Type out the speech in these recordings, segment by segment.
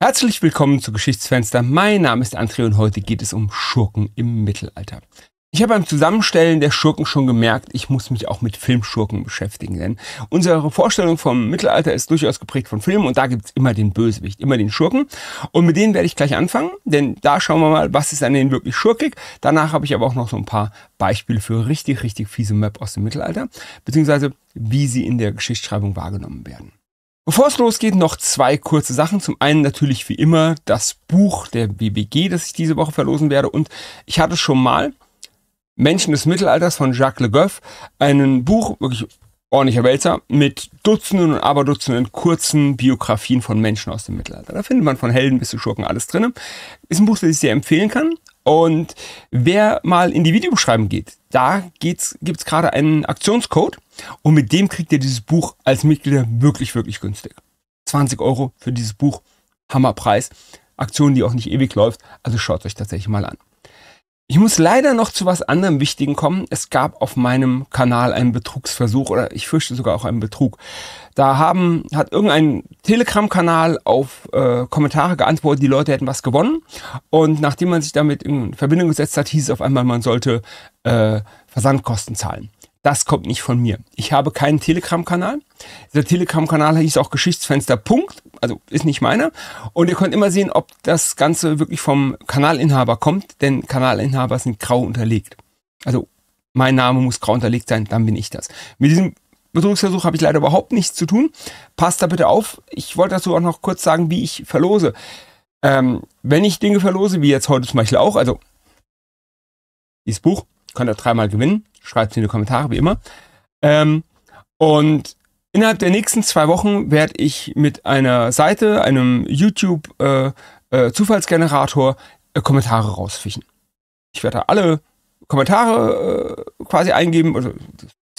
Herzlich willkommen zu Geschichtsfenster. Mein Name ist André und heute geht es um Schurken im Mittelalter. Ich habe beim Zusammenstellen der Schurken schon gemerkt, ich muss mich auch mit Filmschurken beschäftigen, denn unsere Vorstellung vom Mittelalter ist durchaus geprägt von Filmen und da gibt es immer den Bösewicht, immer den Schurken. Und mit denen werde ich gleich anfangen, denn da schauen wir mal, was ist an denen wirklich schurkig. Danach habe ich aber auch noch so ein paar Beispiele für richtig, richtig fiese Map aus dem Mittelalter, beziehungsweise wie sie in der Geschichtsschreibung wahrgenommen werden. Bevor es losgeht, noch zwei kurze Sachen. Zum einen natürlich wie immer das Buch der BBG, das ich diese Woche verlosen werde. Und ich hatte schon mal Menschen des Mittelalters von Jacques Le Goff, ein Buch, wirklich ordentlicher Wälzer, mit Dutzenden und Aberdutzenden kurzen Biografien von Menschen aus dem Mittelalter. Da findet man von Helden bis zu Schurken alles drin. Ist ein Buch, das ich sehr empfehlen kann. Und wer mal in die Videobeschreibung geht, da gibt es gerade einen Aktionscode und mit dem kriegt ihr dieses Buch als Mitglieder wirklich, wirklich günstig. 20 Euro für dieses Buch, Hammerpreis. Aktion, die auch nicht ewig läuft. Also schaut euch tatsächlich mal an. Ich muss leider noch zu was anderem Wichtigen kommen. Es gab auf meinem Kanal einen Betrugsversuch oder ich fürchte sogar auch einen Betrug. Da haben, hat irgendein Telegram-Kanal auf äh, Kommentare geantwortet, die Leute hätten was gewonnen. Und nachdem man sich damit in Verbindung gesetzt hat, hieß es auf einmal, man sollte äh, Versandkosten zahlen. Das kommt nicht von mir. Ich habe keinen Telegram-Kanal. Der Telegram-Kanal hieß auch Geschichtsfenster. Punkt also ist nicht meine. Und ihr könnt immer sehen, ob das Ganze wirklich vom Kanalinhaber kommt, denn Kanalinhaber sind grau unterlegt. Also mein Name muss grau unterlegt sein, dann bin ich das. Mit diesem Betrugsversuch habe ich leider überhaupt nichts zu tun. Passt da bitte auf. Ich wollte dazu auch noch kurz sagen, wie ich verlose. Ähm, wenn ich Dinge verlose, wie jetzt heute zum Beispiel auch, also dieses Buch, könnt ihr dreimal gewinnen, schreibt es in die Kommentare, wie immer. Ähm, und Innerhalb der nächsten zwei Wochen werde ich mit einer Seite, einem YouTube-Zufallsgenerator, äh, äh, äh, Kommentare rausfischen. Ich werde da alle Kommentare äh, quasi eingeben, also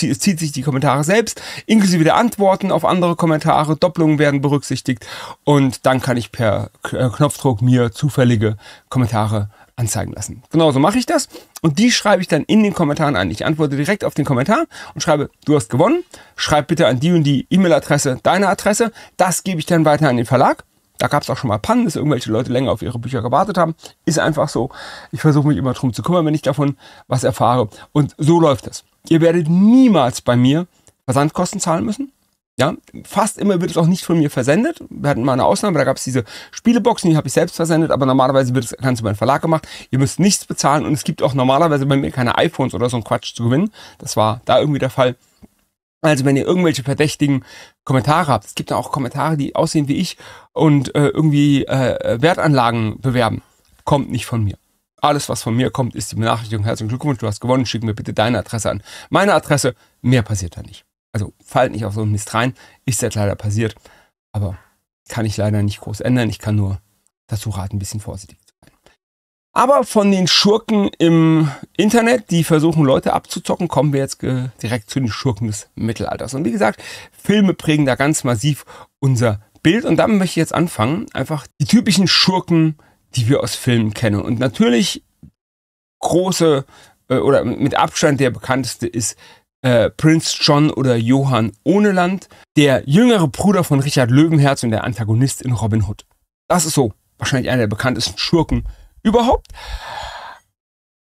es zieht sich die Kommentare selbst, inklusive der Antworten auf andere Kommentare, Doppelungen werden berücksichtigt und dann kann ich per äh, Knopfdruck mir zufällige Kommentare anzeigen lassen. Genau so mache ich das und die schreibe ich dann in den Kommentaren an. Ich antworte direkt auf den Kommentar und schreibe, du hast gewonnen, schreib bitte an die und die E-Mail-Adresse deine Adresse, das gebe ich dann weiter an den Verlag. Da gab es auch schon mal Pannen, dass irgendwelche Leute länger auf ihre Bücher gewartet haben. Ist einfach so. Ich versuche mich immer darum zu kümmern, wenn ich davon was erfahre. Und so läuft es. Ihr werdet niemals bei mir Versandkosten zahlen müssen. Ja, fast immer wird es auch nicht von mir versendet. Wir hatten mal eine Ausnahme, da gab es diese Spieleboxen, die habe ich selbst versendet, aber normalerweise wird es ganz über den Verlag gemacht. Ihr müsst nichts bezahlen und es gibt auch normalerweise bei mir keine iPhones oder so ein Quatsch zu gewinnen. Das war da irgendwie der Fall. Also wenn ihr irgendwelche verdächtigen Kommentare habt, es gibt auch Kommentare, die aussehen wie ich und äh, irgendwie äh, Wertanlagen bewerben, kommt nicht von mir. Alles, was von mir kommt, ist die Benachrichtigung. Herzlichen Glückwunsch, du hast gewonnen. Schick mir bitte deine Adresse an. Meine Adresse, mehr passiert da nicht also fallt nicht auf so einen Mist rein. Ist jetzt leider passiert, aber kann ich leider nicht groß ändern. Ich kann nur dazu raten, ein bisschen vorsichtig zu sein. Aber von den Schurken im Internet, die versuchen Leute abzuzocken, kommen wir jetzt äh, direkt zu den Schurken des Mittelalters. Und wie gesagt, Filme prägen da ganz massiv unser Bild. Und damit möchte ich jetzt anfangen, einfach die typischen Schurken, die wir aus Filmen kennen. Und natürlich große äh, oder mit Abstand der bekannteste ist äh, Prince John oder Johann Ohneland, der jüngere Bruder von Richard Löwenherz und der Antagonist in Robin Hood. Das ist so wahrscheinlich einer der bekanntesten Schurken überhaupt.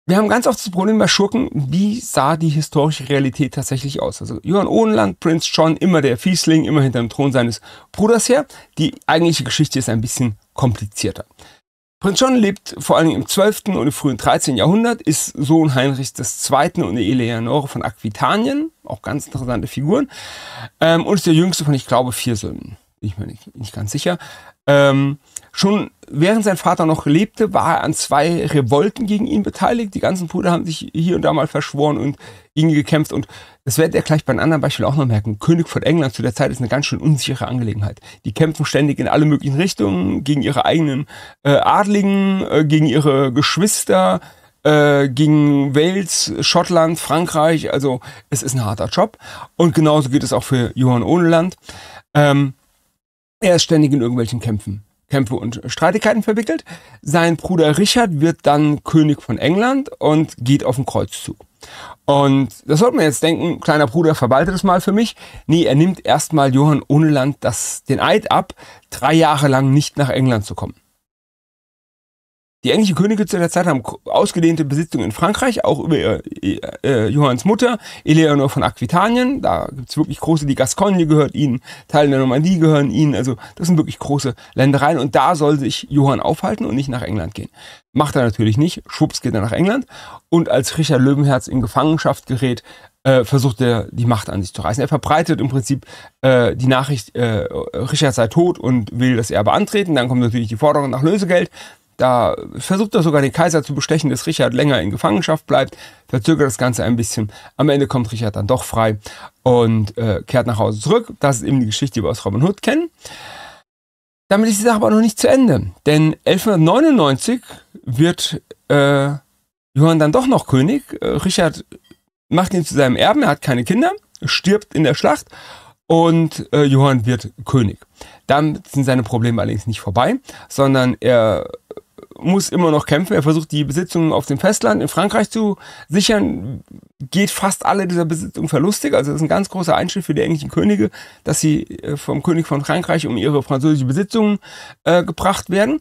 Wir haben ganz oft das Problem bei Schurken, wie sah die historische Realität tatsächlich aus? Also Johann Ohlenland, Prinz John, immer der Fiesling, immer hinter dem Thron seines Bruders her. Die eigentliche Geschichte ist ein bisschen komplizierter. Prinz John lebt vor allem im 12. und im frühen 13. Jahrhundert, ist Sohn Heinrichs II. und Eleonore von Aquitanien, auch ganz interessante Figuren, ähm, und ist der jüngste von, ich glaube, vier Söhnen. Bin ich mir nicht, nicht ganz sicher. Ähm, schon während sein Vater noch lebte, war er an zwei Revolten gegen ihn beteiligt. Die ganzen Brüder haben sich hier und da mal verschworen und gegen ihn gekämpft und das werdet ihr gleich bei einem anderen Beispiel auch noch merken. König von England zu der Zeit ist eine ganz schön unsichere Angelegenheit. Die kämpfen ständig in alle möglichen Richtungen, gegen ihre eigenen äh, Adligen, äh, gegen ihre Geschwister, äh, gegen Wales, Schottland, Frankreich. Also es ist ein harter Job. Und genauso geht es auch für Johann Ohneland. Ähm, er ist ständig in irgendwelchen Kämpfen. Kämpfe und Streitigkeiten verwickelt. Sein Bruder Richard wird dann König von England und geht auf den Kreuzzug. Und das sollte man jetzt denken, kleiner Bruder, verwaltet es mal für mich. Nee, er nimmt erstmal Johann Ohneland das, den Eid ab, drei Jahre lang nicht nach England zu kommen. Die englischen Könige zu der Zeit haben ausgedehnte Besitzungen in Frankreich, auch über äh, Johanns Mutter, Eleonore von Aquitanien. Da gibt es wirklich große, die Gascogne gehört ihnen, Teile der Normandie gehören ihnen. Also das sind wirklich große Ländereien und da soll sich Johann aufhalten und nicht nach England gehen. Macht er natürlich nicht, schwupps geht er nach England. Und als Richard Löwenherz in Gefangenschaft gerät, äh, versucht er, die Macht an sich zu reißen. Er verbreitet im Prinzip äh, die Nachricht, äh, Richard sei tot und will, das Erbe antreten. Dann kommt natürlich die Forderung nach Lösegeld. Da versucht er sogar den Kaiser zu bestechen, dass Richard länger in Gefangenschaft bleibt, verzögert das Ganze ein bisschen. Am Ende kommt Richard dann doch frei und äh, kehrt nach Hause zurück. Das ist eben die Geschichte, die wir aus Robin Hood kennen. Damit ist die Sache aber noch nicht zu Ende, denn 1199 wird äh, Johann dann doch noch König. Äh, Richard macht ihn zu seinem Erben, er hat keine Kinder, stirbt in der Schlacht und äh, Johann wird König. Damit sind seine Probleme allerdings nicht vorbei, sondern er muss immer noch kämpfen. Er versucht die Besitzungen auf dem Festland in Frankreich zu sichern, geht fast alle dieser Besitzungen verlustig. Also das ist ein ganz großer Einschnitt für die englischen Könige, dass sie äh, vom König von Frankreich um ihre französische Besitzungen äh, gebracht werden.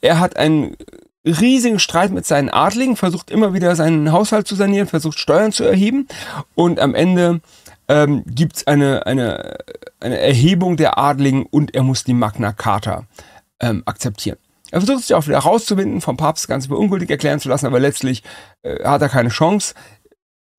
Er hat einen riesigen Streit mit seinen Adligen, versucht immer wieder seinen Haushalt zu sanieren, versucht Steuern zu erheben und am Ende ähm, gibt es eine, eine, eine Erhebung der Adligen und er muss die Magna Carta ähm, akzeptieren. Er versucht sich auch wieder rauszuwinden, vom Papst ganz für ungültig erklären zu lassen, aber letztlich äh, hat er keine Chance.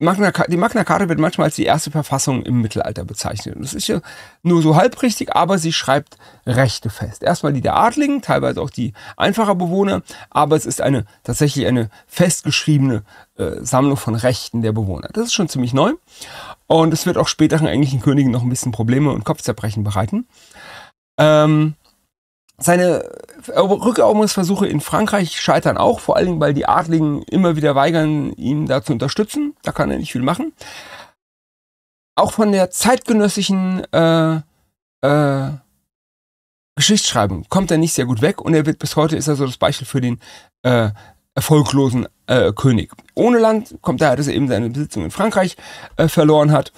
Magna, die Magna Carta wird manchmal als die erste Verfassung im Mittelalter bezeichnet. Und das ist ja nur so halbrichtig, aber sie schreibt Rechte fest. Erstmal die der Adligen, teilweise auch die einfacher Bewohner, aber es ist eine tatsächlich eine festgeschriebene äh, Sammlung von Rechten der Bewohner. Das ist schon ziemlich neu und es wird auch späteren englischen Königen noch ein bisschen Probleme und Kopfzerbrechen bereiten. Ähm, seine Rückeroberungsversuche in Frankreich scheitern auch, vor allen Dingen, weil die Adligen immer wieder weigern, ihn da zu unterstützen. Da kann er nicht viel machen. Auch von der zeitgenössischen äh, äh, Geschichtsschreibung kommt er nicht sehr gut weg und er wird bis heute ist er so das Beispiel für den äh, erfolglosen äh, König. Ohne Land kommt daher, dass er eben seine Besitzung in Frankreich äh, verloren hat.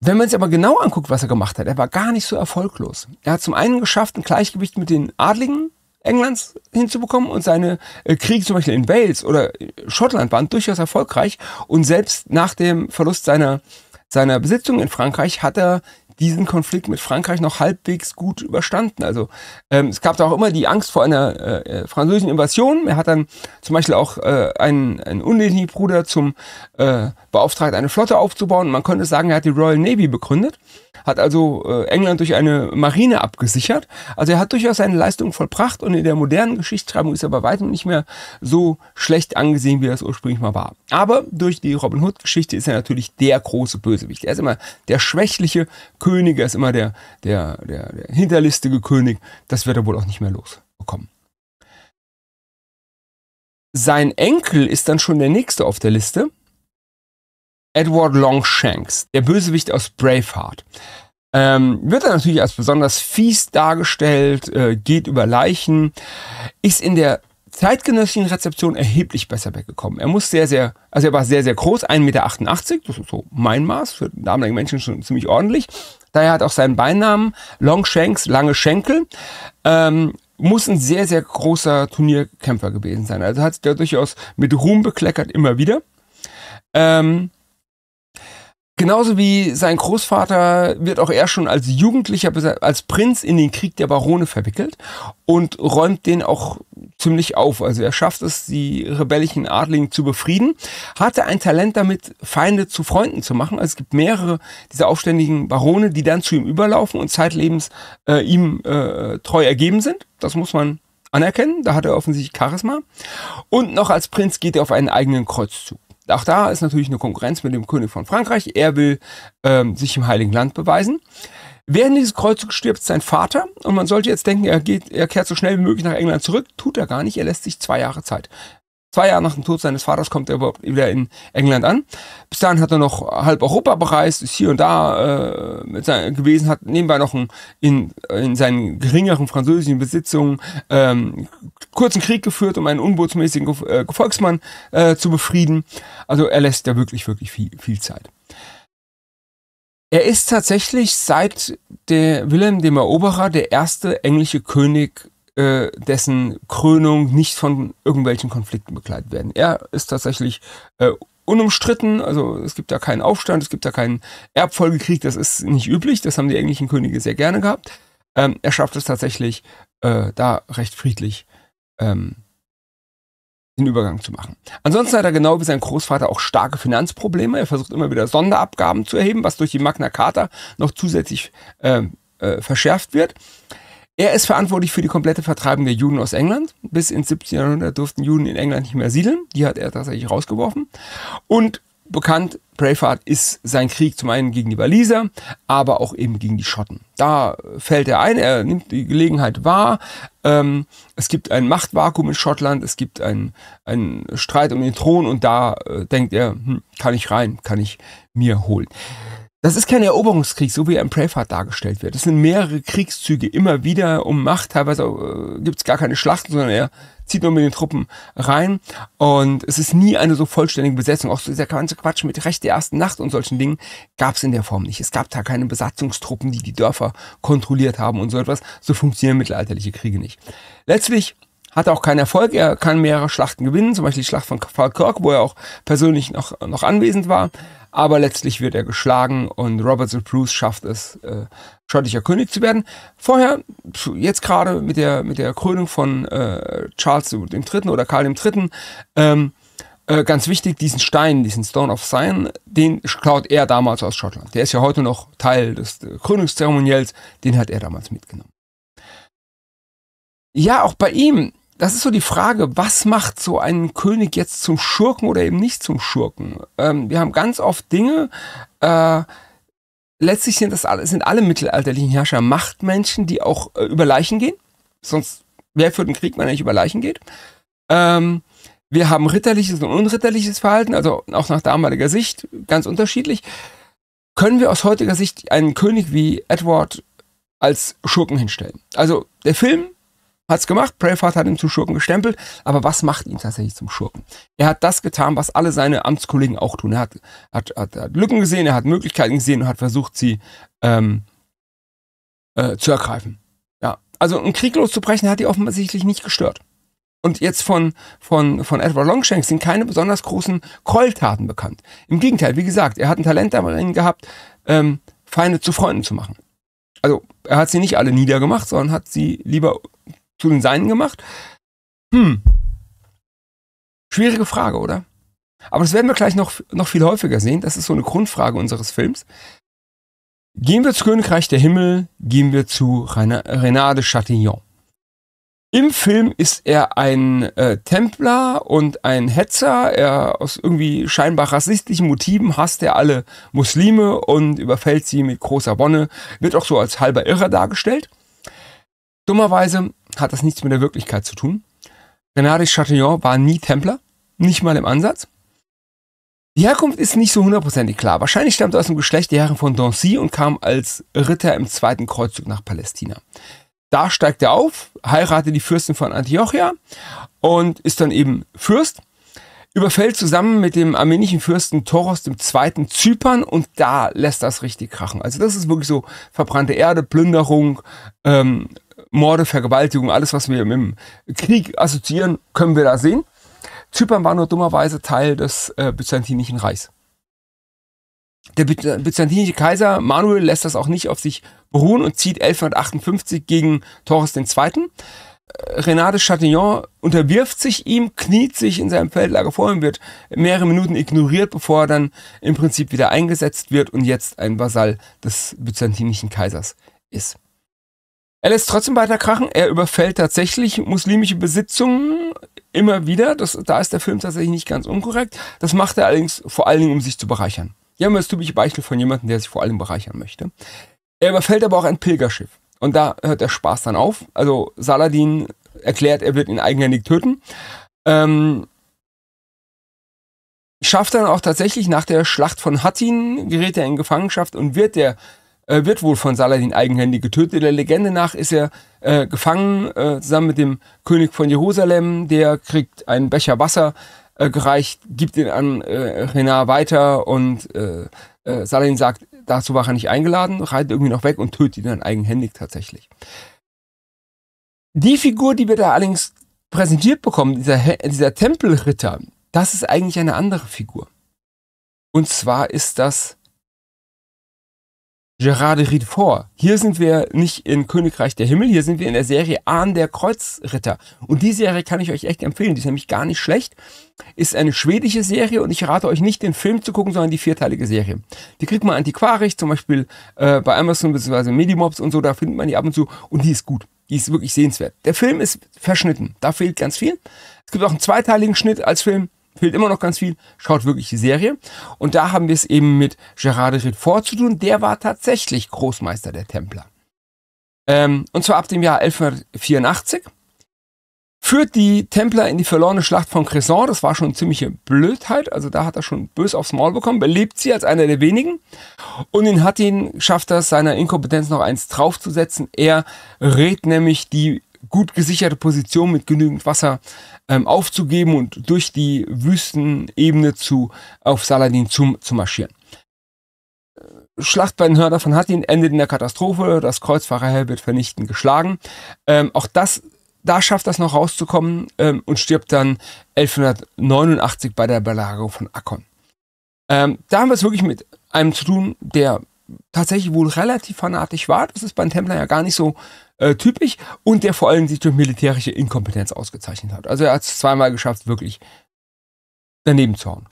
Wenn man sich aber genau anguckt, was er gemacht hat, er war gar nicht so erfolglos. Er hat zum einen geschafft, ein Gleichgewicht mit den Adligen Englands hinzubekommen und seine äh, Kriege zum Beispiel in Wales oder Schottland waren durchaus erfolgreich und selbst nach dem Verlust seiner, seiner Besitzung in Frankreich hat er diesen Konflikt mit Frankreich noch halbwegs gut überstanden. Also ähm, es gab da auch immer die Angst vor einer äh, äh französischen Invasion. Er hat dann zum Beispiel auch äh, einen, einen unnötigen Bruder zum äh, beauftragt, eine Flotte aufzubauen. man könnte sagen, er hat die Royal Navy begründet, hat also äh, England durch eine Marine abgesichert. Also er hat durchaus seine Leistung vollbracht und in der modernen Geschichtsschreibung ist er bei weitem nicht mehr so schlecht angesehen, wie er es ursprünglich mal war. Aber durch die Robin Hood-Geschichte ist er natürlich der große Bösewicht. Er ist immer der schwächliche König, er ist immer der, der, der, der hinterlistige König. Das wird er wohl auch nicht mehr losbekommen. Sein Enkel ist dann schon der nächste auf der Liste. Edward Longshanks, der Bösewicht aus Braveheart. Ähm, wird dann natürlich als besonders fies dargestellt, äh, geht über Leichen, ist in der zeitgenössischen Rezeption erheblich besser weggekommen. Er muss sehr, sehr, also er war sehr, sehr groß, 1,88 Meter, das ist so mein Maß, für damalige Menschen schon ziemlich ordentlich, Daher hat auch seinen Beinamen Longshanks, lange Schenkel. Ähm, muss ein sehr, sehr großer Turnierkämpfer gewesen sein. Also hat sich der durchaus mit Ruhm bekleckert immer wieder. Ähm, Genauso wie sein Großvater wird auch er schon als Jugendlicher, als Prinz in den Krieg der Barone verwickelt und räumt den auch ziemlich auf. Also er schafft es, die rebellischen Adligen zu befrieden, hatte ein Talent damit, Feinde zu Freunden zu machen. Also es gibt mehrere dieser aufständigen Barone, die dann zu ihm überlaufen und zeitlebens äh, ihm äh, treu ergeben sind. Das muss man anerkennen. Da hat er offensichtlich Charisma. Und noch als Prinz geht er auf einen eigenen Kreuzzug. Auch da ist natürlich eine Konkurrenz mit dem König von Frankreich. Er will ähm, sich im Heiligen Land beweisen. Während dieses Kreuzzugs stirbt sein Vater und man sollte jetzt denken, er, geht, er kehrt so schnell wie möglich nach England zurück. Tut er gar nicht, er lässt sich zwei Jahre Zeit. Zwei Jahre nach dem Tod seines Vaters kommt er überhaupt wieder in England an. Bis dahin hat er noch halb Europa bereist, ist hier und da äh, sein, gewesen, hat nebenbei noch ein, in, in seinen geringeren französischen Besitzungen ähm, kurzen Krieg geführt, um einen unbotsmäßigen äh, Gefolgsmann äh, zu befrieden. Also er lässt ja wirklich, wirklich viel, viel Zeit. Er ist tatsächlich seit der Wilhelm dem Eroberer der erste englische König äh, dessen Krönung nicht von irgendwelchen Konflikten begleitet werden. Er ist tatsächlich äh, unumstritten, also es gibt da keinen Aufstand, es gibt da keinen Erbfolgekrieg, das ist nicht üblich, das haben die englischen Könige sehr gerne gehabt. Ähm, er schafft es tatsächlich, äh, da recht friedlich ähm, den Übergang zu machen. Ansonsten hat er genau wie sein Großvater auch starke Finanzprobleme. Er versucht immer wieder Sonderabgaben zu erheben, was durch die Magna Carta noch zusätzlich äh, äh, verschärft wird. Er ist verantwortlich für die komplette Vertreibung der Juden aus England. Bis ins 17. Jahrhundert durften Juden in England nicht mehr siedeln. Die hat er tatsächlich rausgeworfen. Und bekannt, Braveheart ist sein Krieg zum einen gegen die Waliser, aber auch eben gegen die Schotten. Da fällt er ein, er nimmt die Gelegenheit wahr. Ähm, es gibt ein Machtvakuum in Schottland, es gibt einen Streit um den Thron und da äh, denkt er, hm, kann ich rein, kann ich mir holen. Das ist kein Eroberungskrieg, so wie er im Preyfahrt dargestellt wird. Das sind mehrere Kriegszüge immer wieder um Macht. Teilweise äh, gibt es gar keine Schlachten, sondern er zieht nur mit den Truppen rein. Und es ist nie eine so vollständige Besetzung. Auch so dieser ganze Quatsch mit Recht der ersten Nacht und solchen Dingen gab es in der Form nicht. Es gab da keine Besatzungstruppen, die die Dörfer kontrolliert haben und so etwas. So funktionieren mittelalterliche Kriege nicht. Letztlich hat er auch keinen Erfolg. Er kann mehrere Schlachten gewinnen, zum Beispiel die Schlacht von Falkirk, wo er auch persönlich noch, noch anwesend war aber letztlich wird er geschlagen und Robert the Bruce schafft es, äh, schottischer König zu werden. Vorher, jetzt gerade mit der, mit der Krönung von äh, Charles III. oder Karl III., ähm, äh, ganz wichtig, diesen Stein, diesen Stone of Sion, den klaut er damals aus Schottland. Der ist ja heute noch Teil des äh, Krönungszeremoniells, den hat er damals mitgenommen. Ja, auch bei ihm das ist so die Frage, was macht so einen König jetzt zum Schurken oder eben nicht zum Schurken? Ähm, wir haben ganz oft Dinge, äh, letztlich sind das alle, sind alle mittelalterlichen Herrscher Machtmenschen, die auch äh, über Leichen gehen. Sonst, wer für den Krieg, wenn er nicht über Leichen geht. Ähm, wir haben ritterliches und unritterliches Verhalten, also auch nach damaliger Sicht ganz unterschiedlich. Können wir aus heutiger Sicht einen König wie Edward als Schurken hinstellen? Also der Film hat's gemacht, Braveheart hat ihn zum Schurken gestempelt, aber was macht ihn tatsächlich zum Schurken? Er hat das getan, was alle seine Amtskollegen auch tun. Er hat, hat, hat, hat Lücken gesehen, er hat Möglichkeiten gesehen und hat versucht, sie ähm, äh, zu ergreifen. Ja, also einen Krieg loszubrechen hat die offensichtlich nicht gestört. Und jetzt von, von, von Edward Longshanks sind keine besonders großen Gräueltaten bekannt. Im Gegenteil, wie gesagt, er hat ein Talent darin gehabt, ähm, Feinde zu Freunden zu machen. Also er hat sie nicht alle niedergemacht, sondern hat sie lieber zu den Seinen gemacht? Hm. Schwierige Frage, oder? Aber das werden wir gleich noch, noch viel häufiger sehen. Das ist so eine Grundfrage unseres Films. Gehen wir zu Königreich der Himmel, gehen wir zu Rena, Renate Chatillon. Im Film ist er ein äh, Templer und ein Hetzer. Er aus irgendwie scheinbar rassistischen Motiven hasst er alle Muslime und überfällt sie mit großer Wonne. Wird auch so als halber Irrer dargestellt. Dummerweise hat das nichts mit der Wirklichkeit zu tun. René de Chatillon war nie Templer, nicht mal im Ansatz. Die Herkunft ist nicht so hundertprozentig klar. Wahrscheinlich stammt er aus dem Geschlecht der Herren von Dancy und kam als Ritter im zweiten Kreuzzug nach Palästina. Da steigt er auf, heiratet die Fürstin von Antiochia und ist dann eben Fürst, überfällt zusammen mit dem armenischen Fürsten Toros II. Zypern und da lässt das richtig krachen. Also das ist wirklich so verbrannte Erde, Plünderung, ähm, Morde, Vergewaltigung, alles, was wir mit dem Krieg assoziieren, können wir da sehen. Zypern war nur dummerweise Teil des äh, Byzantinischen Reichs. Der äh, byzantinische Kaiser Manuel lässt das auch nicht auf sich beruhen und zieht 1158 gegen Torres II. Äh, Renate Chatillon unterwirft sich ihm, kniet sich in seinem Feldlager vor ihm, wird mehrere Minuten ignoriert, bevor er dann im Prinzip wieder eingesetzt wird und jetzt ein Vasall des byzantinischen Kaisers ist. Er lässt trotzdem weiter krachen. Er überfällt tatsächlich muslimische Besitzungen immer wieder. Das, da ist der Film tatsächlich nicht ganz unkorrekt. Das macht er allerdings vor allen Dingen, um sich zu bereichern. Hier haben wir das typische Beispiel von jemandem, der sich vor allem bereichern möchte. Er überfällt aber auch ein Pilgerschiff. Und da hört der Spaß dann auf. Also Saladin erklärt, er wird ihn eigenhändig töten. Ähm, schafft dann auch tatsächlich nach der Schlacht von Hattin, gerät er in Gefangenschaft und wird der äh, wird wohl von Saladin eigenhändig getötet. Der Legende nach ist er äh, gefangen, äh, zusammen mit dem König von Jerusalem. Der kriegt einen Becher Wasser äh, gereicht, gibt ihn an äh, Renar weiter und äh, äh, Saladin sagt, dazu war er nicht eingeladen, reitet irgendwie noch weg und tötet ihn dann eigenhändig tatsächlich. Die Figur, die wir da allerdings präsentiert bekommen, dieser, dieser Tempelritter, das ist eigentlich eine andere Figur. Und zwar ist das Gerard Ried vor. Hier sind wir nicht in Königreich der Himmel, hier sind wir in der Serie Ahn der Kreuzritter. Und die Serie kann ich euch echt empfehlen, die ist nämlich gar nicht schlecht. Ist eine schwedische Serie und ich rate euch nicht, den Film zu gucken, sondern die vierteilige Serie. Die kriegt man antiquarisch, zum Beispiel äh, bei Amazon bzw. Medimobs und so, da findet man die ab und zu und die ist gut. Die ist wirklich sehenswert. Der Film ist verschnitten, da fehlt ganz viel. Es gibt auch einen zweiteiligen Schnitt als Film, fehlt immer noch ganz viel, schaut wirklich die Serie. Und da haben wir es eben mit Gerard de Ritfort zu tun. Der war tatsächlich Großmeister der Templer. Ähm, und zwar ab dem Jahr 1184 führt die Templer in die verlorene Schlacht von Cresson. Das war schon eine ziemliche Blödheit. Also da hat er schon bös aufs Maul bekommen. Belebt sie als einer der wenigen. Und in Hattin schafft er es, seiner Inkompetenz noch eins draufzusetzen. Er rät nämlich die gut gesicherte Position mit genügend Wasser ähm, aufzugeben und durch die Wüstenebene zu, auf Saladin zu, zu marschieren. Äh, Schlacht bei den Hörner von Hattin endet in der Katastrophe, das Kreuzfahrerheer wird vernichtend geschlagen. Ähm, auch das, da schafft das noch rauszukommen ähm, und stirbt dann 1189 bei der Belagerung von Akkon. Ähm, da haben wir es wirklich mit einem zu tun, der tatsächlich wohl relativ fanatisch war. Das ist beim Templer ja gar nicht so äh, typisch und der vor allem sich durch militärische Inkompetenz ausgezeichnet hat. Also er hat es zweimal geschafft, wirklich daneben zu hauen.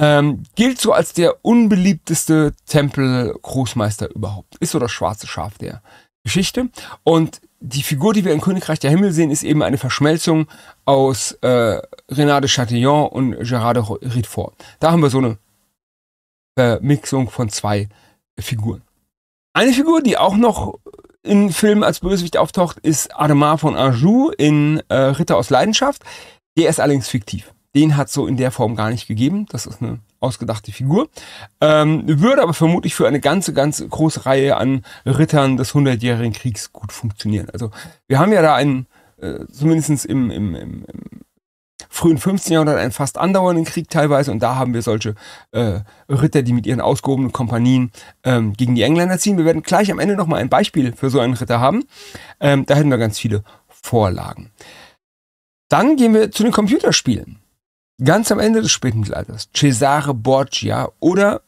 Ähm, gilt so als der unbeliebteste Tempel-Großmeister überhaupt. Ist so das schwarze Schaf der Geschichte. Und die Figur, die wir in Königreich der Himmel sehen, ist eben eine Verschmelzung aus äh, Renat de Chatillon und Gerard de Ritfort. Da haben wir so eine Vermixung von zwei äh, Figuren. Eine Figur, die auch noch in Filmen als Bösewicht auftaucht, ist Ademar von Anjou in äh, Ritter aus Leidenschaft. Der ist allerdings fiktiv. Den hat es so in der Form gar nicht gegeben. Das ist eine ausgedachte Figur. Ähm, würde aber vermutlich für eine ganze, ganz große Reihe an Rittern des Hundertjährigen Kriegs gut funktionieren. Also wir haben ja da einen, äh, zumindest im, im, im, im frühen 15. Jahrhundert einen fast andauernden Krieg teilweise und da haben wir solche äh, Ritter, die mit ihren ausgehobenen Kompanien ähm, gegen die Engländer ziehen. Wir werden gleich am Ende nochmal ein Beispiel für so einen Ritter haben. Ähm, da hätten wir ganz viele Vorlagen. Dann gehen wir zu den Computerspielen. Ganz am Ende des Spätmittelalters. Cesare Borgia oder,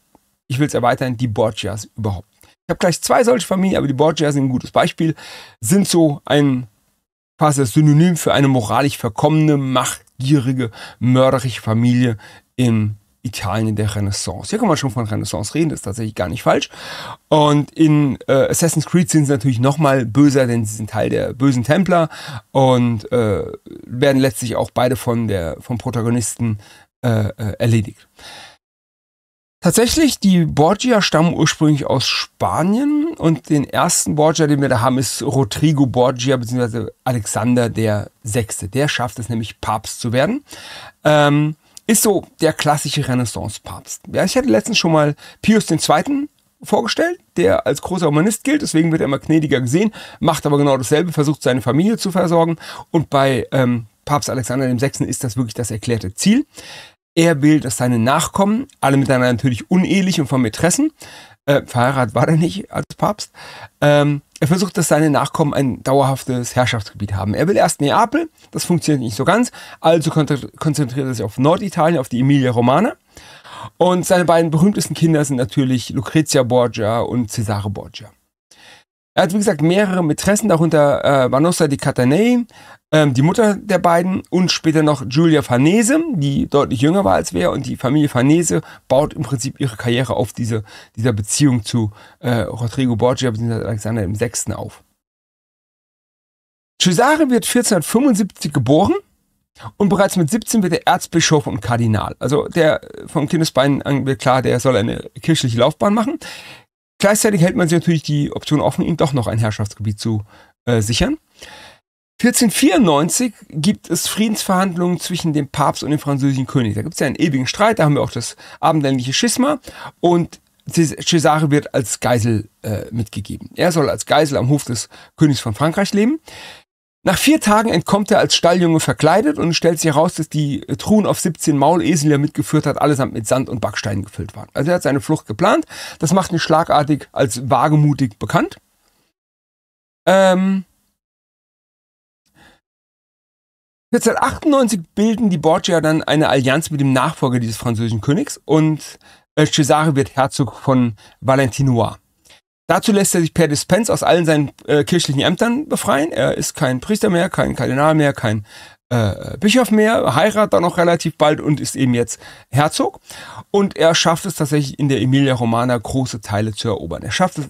ich will es erweitern, die Borgias überhaupt. Ich habe gleich zwei solche Familien, aber die Borgias sind ein gutes Beispiel. Sind so ein fast das Synonym für eine moralisch verkommene, machtgierige, mörderische Familie in Italien der Renaissance. Hier kann man schon von Renaissance reden, das ist tatsächlich gar nicht falsch. Und in äh, Assassin's Creed sind sie natürlich nochmal böser, denn sie sind Teil der bösen Templer und äh, werden letztlich auch beide von der, vom Protagonisten äh, äh erledigt. Tatsächlich, die Borgia stammen ursprünglich aus Spanien und den ersten Borgia, den wir da haben, ist Rodrigo Borgia bzw. Alexander der Sechste. Der schafft es nämlich, Papst zu werden. Ähm, ist so der klassische Renaissance-Papst. Ja, ich hatte letztens schon mal Pius II. vorgestellt, der als großer Humanist gilt, deswegen wird er immer gnädiger gesehen, macht aber genau dasselbe, versucht seine Familie zu versorgen und bei ähm, Papst Alexander VI. ist das wirklich das erklärte Ziel. Er will, dass seine Nachkommen, alle miteinander natürlich unehelich und von Mätressen, äh, verheiratet war er nicht als Papst, ähm, er versucht, dass seine Nachkommen ein dauerhaftes Herrschaftsgebiet haben. Er will erst Neapel, das funktioniert nicht so ganz, also konzentriert er sich auf Norditalien, auf die Emilia Romana. Und seine beiden berühmtesten Kinder sind natürlich Lucrezia Borgia und Cesare Borgia. Er hat, wie gesagt, mehrere Mätressen, darunter äh, Vanossa di Catanei, ähm, die Mutter der beiden und später noch Julia Farnese, die deutlich jünger war als wir. Und die Familie Farnese baut im Prinzip ihre Karriere auf diese, dieser Beziehung zu äh, Rodrigo Borgia bzw. Alexander VI. auf. Cesare wird 1475 geboren und bereits mit 17 wird er Erzbischof und Kardinal. Also der vom Kindesbein an wird klar, der soll eine kirchliche Laufbahn machen. Gleichzeitig hält man sich natürlich die Option offen, ihm doch noch ein Herrschaftsgebiet zu äh, sichern. 1494 gibt es Friedensverhandlungen zwischen dem Papst und dem französischen König. Da gibt es ja einen ewigen Streit, da haben wir auch das abendländische Schisma und Cesare wird als Geisel äh, mitgegeben. Er soll als Geisel am Hof des Königs von Frankreich leben. Nach vier Tagen entkommt er als Stalljunge verkleidet und stellt sich heraus, dass die Truhen auf 17 Maulesel, die er mitgeführt hat, allesamt mit Sand und Backsteinen gefüllt waren. Also er hat seine Flucht geplant. Das macht ihn schlagartig als wagemutig bekannt. Ähm, 1498 bilden die Borgia dann eine Allianz mit dem Nachfolger dieses französischen Königs und äh, Cesare wird Herzog von Valentinois. Dazu lässt er sich per Dispens aus allen seinen äh, kirchlichen Ämtern befreien. Er ist kein Priester mehr, kein Kardinal mehr, kein äh, Bischof mehr, heiratet dann auch relativ bald und ist eben jetzt Herzog. Und er schafft es tatsächlich in der Emilia Romana große Teile zu erobern. Er schafft es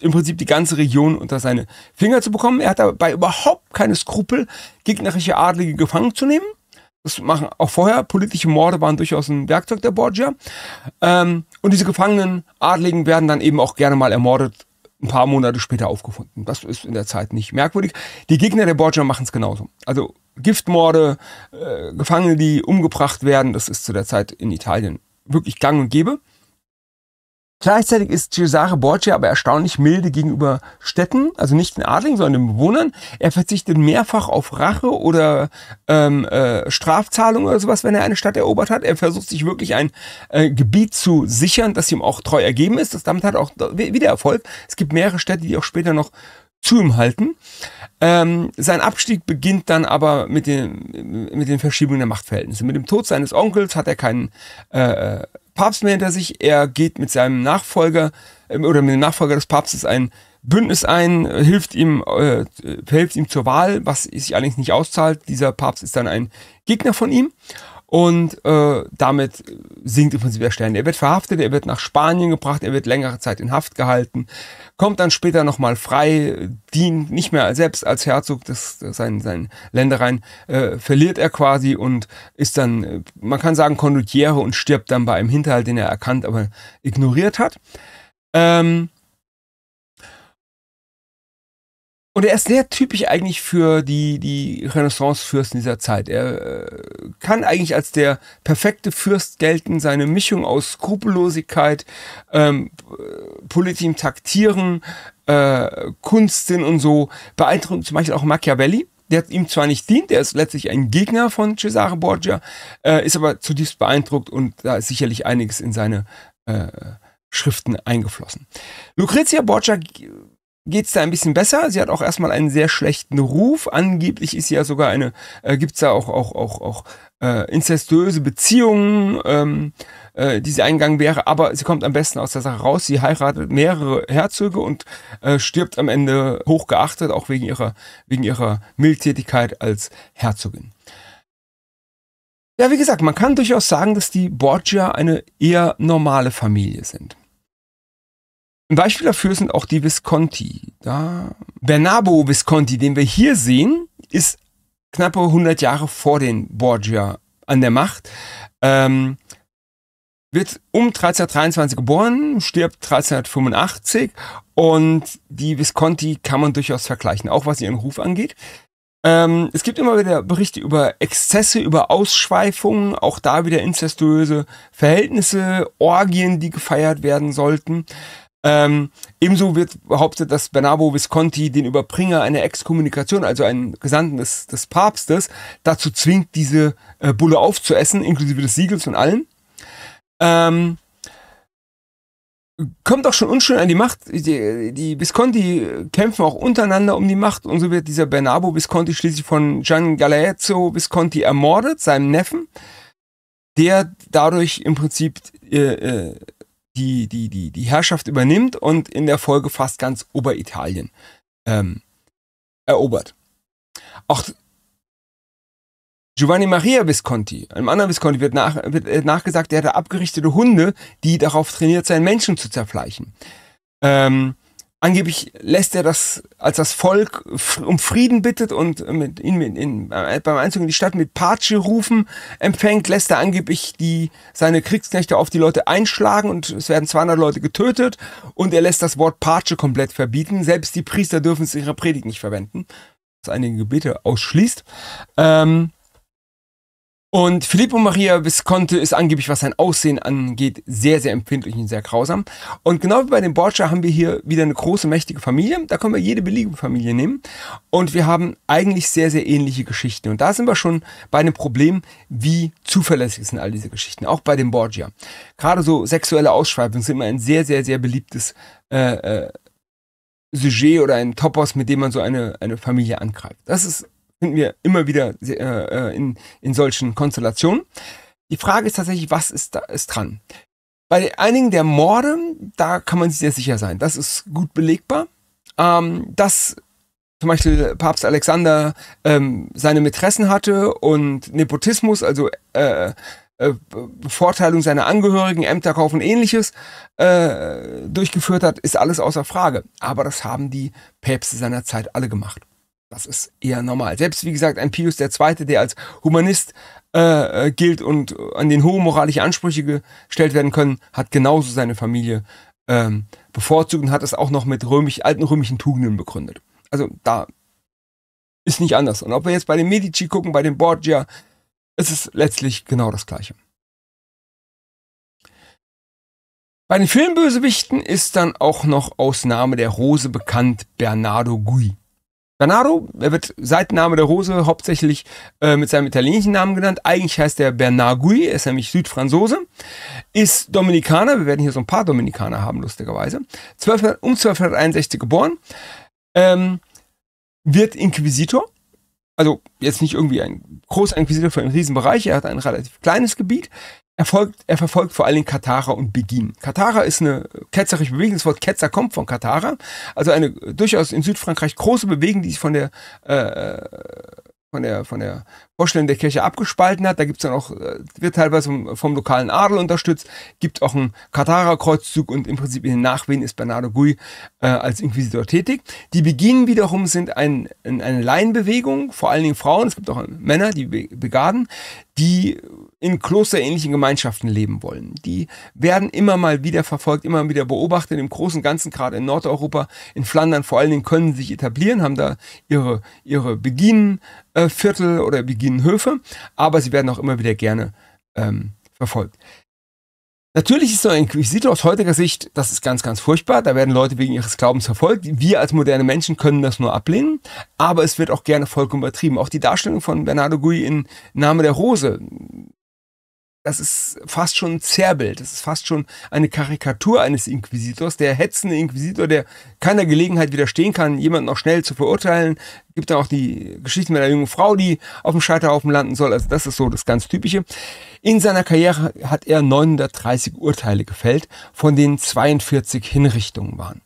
im Prinzip die ganze Region unter seine Finger zu bekommen. Er hat dabei überhaupt keine Skrupel, gegnerische Adlige gefangen zu nehmen. Das machen auch vorher. Politische Morde waren durchaus ein Werkzeug der Borgia. Ähm, und diese gefangenen Adligen werden dann eben auch gerne mal ermordet, ein paar Monate später aufgefunden. Das ist in der Zeit nicht merkwürdig. Die Gegner der Borgia machen es genauso. Also Giftmorde, äh, Gefangene, die umgebracht werden, das ist zu der Zeit in Italien wirklich gang und gäbe. Gleichzeitig ist Cesare Borgia aber erstaunlich milde gegenüber Städten, also nicht den Adligen, sondern den Bewohnern. Er verzichtet mehrfach auf Rache oder ähm, äh, Strafzahlung oder sowas, wenn er eine Stadt erobert hat. Er versucht sich wirklich ein äh, Gebiet zu sichern, das ihm auch treu ergeben ist. Das damit hat auch wieder Erfolg. Es gibt mehrere Städte, die auch später noch zu ihm halten. Ähm, sein Abstieg beginnt dann aber mit den, mit den Verschiebungen der Machtverhältnisse. Mit dem Tod seines Onkels hat er keinen äh, äh Papst mehr hinter sich. Er geht mit seinem Nachfolger ähm, oder mit dem Nachfolger des Papstes ein Bündnis ein, hilft ihm, äh, hilft ihm zur Wahl, was sich allerdings nicht auszahlt. Dieser Papst ist dann ein Gegner von ihm. Und äh, damit sinkt im Prinzip der Stern. Er wird verhaftet, er wird nach Spanien gebracht, er wird längere Zeit in Haft gehalten, kommt dann später nochmal frei, dient nicht mehr selbst als Herzog das sein, sein Ländereien, äh, verliert er quasi und ist dann, äh, man kann sagen, Condottiere und stirbt dann bei einem Hinterhalt, den er erkannt, aber ignoriert hat. Ähm, Und er ist sehr typisch eigentlich für die, die Renaissance-Fürsten dieser Zeit. Er äh, kann eigentlich als der perfekte Fürst gelten, seine Mischung aus Skrupellosigkeit, ähm, politischem Taktieren, äh, Kunstsinn und so beeindruckt zum Beispiel auch Machiavelli. Der ihm zwar nicht dient, der ist letztlich ein Gegner von Cesare Borgia, äh, ist aber zutiefst beeindruckt und da ist sicherlich einiges in seine äh, Schriften eingeflossen. Lucrezia Borgia geht es da ein bisschen besser. Sie hat auch erstmal einen sehr schlechten Ruf. Angeblich ist sie ja sogar eine, äh, gibt es da auch, auch, auch, auch äh, inzestöse Beziehungen, ähm, äh, die sie eingegangen wäre, aber sie kommt am besten aus der Sache raus. Sie heiratet mehrere Herzöge und äh, stirbt am Ende hochgeachtet, auch wegen ihrer, wegen ihrer Mildtätigkeit als Herzogin. Ja, wie gesagt, man kann durchaus sagen, dass die Borgia eine eher normale Familie sind. Ein Beispiel dafür sind auch die Visconti. Da Bernabo Visconti, den wir hier sehen, ist knappe 100 Jahre vor den Borgia an der Macht. Ähm, wird um 1323 geboren, stirbt 1385 und die Visconti kann man durchaus vergleichen, auch was ihren Ruf angeht. Ähm, es gibt immer wieder Berichte über Exzesse, über Ausschweifungen, auch da wieder inzestuöse Verhältnisse, Orgien, die gefeiert werden sollten. Ähm, ebenso wird behauptet, dass Bernabo Visconti den Überbringer einer Exkommunikation, also einen Gesandten des, des Papstes, dazu zwingt, diese äh, Bulle aufzuessen, inklusive des Siegels und allem. Ähm, kommt auch schon unschön an die Macht. Die, die Visconti kämpfen auch untereinander um die Macht und so wird dieser Bernabo Visconti schließlich von Gian Galeazzo Visconti ermordet, seinem Neffen, der dadurch im Prinzip äh, äh, die, die, die, die Herrschaft übernimmt und in der Folge fast ganz Oberitalien ähm, erobert. Auch Giovanni Maria Visconti, einem anderen Visconti, wird, nach, wird äh, nachgesagt, er hatte abgerichtete Hunde, die darauf trainiert seien, Menschen zu zerfleischen. Ähm, Angeblich lässt er das, als das Volk um Frieden bittet und mit ihn in, in, äh, beim Einzug in die Stadt mit Patsche rufen empfängt, lässt er angeblich die, seine Kriegsknechte auf die Leute einschlagen und es werden 200 Leute getötet und er lässt das Wort Patsche komplett verbieten. Selbst die Priester dürfen es in ihrer Predigt nicht verwenden, was einige Gebete ausschließt. Ähm, und Filippo Maria Visconti ist angeblich, was sein Aussehen angeht, sehr, sehr empfindlich und sehr grausam. Und genau wie bei den Borgia haben wir hier wieder eine große, mächtige Familie. Da können wir jede beliebige Familie nehmen. Und wir haben eigentlich sehr, sehr ähnliche Geschichten. Und da sind wir schon bei einem Problem, wie zuverlässig sind all diese Geschichten. Auch bei den Borgia. Gerade so sexuelle Ausschreibungen sind immer ein sehr, sehr, sehr beliebtes äh, äh, Sujet oder ein Topos, mit dem man so eine, eine Familie angreift. Das ist finden wir immer wieder äh, äh, in, in solchen Konstellationen. Die Frage ist tatsächlich, was ist da ist dran? Bei einigen der Morde, da kann man sich sehr sicher sein. Das ist gut belegbar. Ähm, dass zum Beispiel Papst Alexander ähm, seine Mätressen hatte und Nepotismus, also äh, äh, Bevorteilung seiner Angehörigen, Ämterkauf und ähnliches äh, durchgeführt hat, ist alles außer Frage. Aber das haben die Päpste seiner Zeit alle gemacht. Das ist eher normal. Selbst wie gesagt, ein Pius II., der als Humanist äh, äh, gilt und an den hohe moralische Ansprüche gestellt werden können, hat genauso seine Familie ähm, bevorzugt und hat es auch noch mit römisch, alten römischen Tugenden begründet. Also da ist nicht anders. Und ob wir jetzt bei den Medici gucken, bei den Borgia, es ist letztlich genau das Gleiche. Bei den Filmbösewichten ist dann auch noch aus Name der Rose bekannt Bernardo Gui. Bernardo, er wird seit Name der Rose hauptsächlich äh, mit seinem italienischen Namen genannt. Eigentlich heißt er Bernard Gui, er ist nämlich Südfranzose, ist Dominikaner, wir werden hier so ein paar Dominikaner haben, lustigerweise. 12, um 1261 geboren, ähm, wird Inquisitor, also jetzt nicht irgendwie ein großer Inquisitor für einen Riesenbereich, er hat ein relativ kleines Gebiet, er, er verfolgt vor allen Dingen Katharer und Begin. Katara ist eine ketzerische Bewegung. Das Wort Ketzer kommt von Katara, Also eine durchaus in Südfrankreich große Bewegung, die sich von der, äh, von der, von der Vorstellung der Kirche abgespalten hat. Da gibt's dann auch, äh, wird teilweise vom, vom lokalen Adel unterstützt, gibt auch einen katara kreuzzug und im Prinzip in den Nachwehen ist Bernardo Gui äh, als Inquisitor tätig. Die Beginen wiederum sind ein, ein, eine Laienbewegung, vor allen Dingen Frauen, es gibt auch Männer, die Begaden, die in klosterähnlichen Gemeinschaften leben wollen. Die werden immer mal wieder verfolgt, immer wieder beobachtet, im großen Ganzen gerade in Nordeuropa, in Flandern vor allen Dingen können sich etablieren, haben da ihre, ihre Beginenviertel äh, oder Beginenhöfe, aber sie werden auch immer wieder gerne ähm, verfolgt. Natürlich ist so ein Inquisitor aus heutiger Sicht, das ist ganz, ganz furchtbar. Da werden Leute wegen ihres Glaubens verfolgt. Wir als moderne Menschen können das nur ablehnen. Aber es wird auch gerne vollkommen übertrieben. Auch die Darstellung von Bernardo Gui in Name der Rose, das ist fast schon ein Zerrbild, das ist fast schon eine Karikatur eines Inquisitors, der hetzende Inquisitor, der keiner Gelegenheit widerstehen kann, jemanden noch schnell zu verurteilen. Gibt dann auch die Geschichten mit einer jungen Frau, die auf dem Scheiterhaufen landen soll. Also das ist so das ganz Typische. In seiner Karriere hat er 930 Urteile gefällt, von denen 42 Hinrichtungen waren.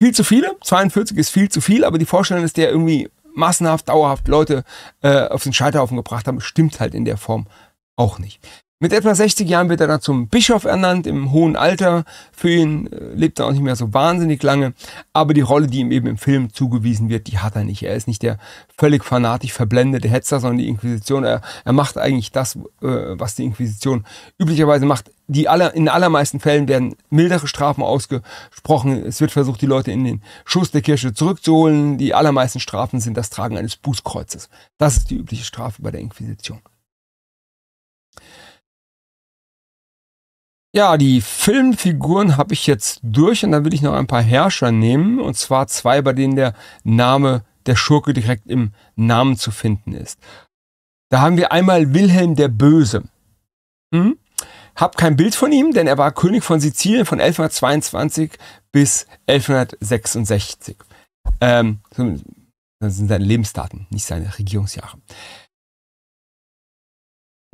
Viel zu viele, 42 ist viel zu viel, aber die Vorstellung, dass der irgendwie massenhaft, dauerhaft Leute äh, auf den Scheiterhaufen gebracht haben, stimmt halt in der Form auch nicht. Mit etwa 60 Jahren wird er dann zum Bischof ernannt, im hohen Alter. Für ihn äh, lebt er auch nicht mehr so wahnsinnig lange. Aber die Rolle, die ihm eben im Film zugewiesen wird, die hat er nicht. Er ist nicht der völlig fanatisch verblendete Hetzer, sondern die Inquisition. Er, er macht eigentlich das, äh, was die Inquisition üblicherweise macht. Die aller, in allermeisten Fällen werden mildere Strafen ausgesprochen. Es wird versucht, die Leute in den Schuss der Kirche zurückzuholen. Die allermeisten Strafen sind das Tragen eines Bußkreuzes. Das ist die übliche Strafe bei der Inquisition. Ja, die Filmfiguren habe ich jetzt durch und dann will ich noch ein paar Herrscher nehmen. Und zwar zwei, bei denen der Name der Schurke direkt im Namen zu finden ist. Da haben wir einmal Wilhelm der Böse. Hm? Hab kein Bild von ihm, denn er war König von Sizilien von 1122 bis 1166. Ähm, das sind seine Lebensdaten, nicht seine Regierungsjahre.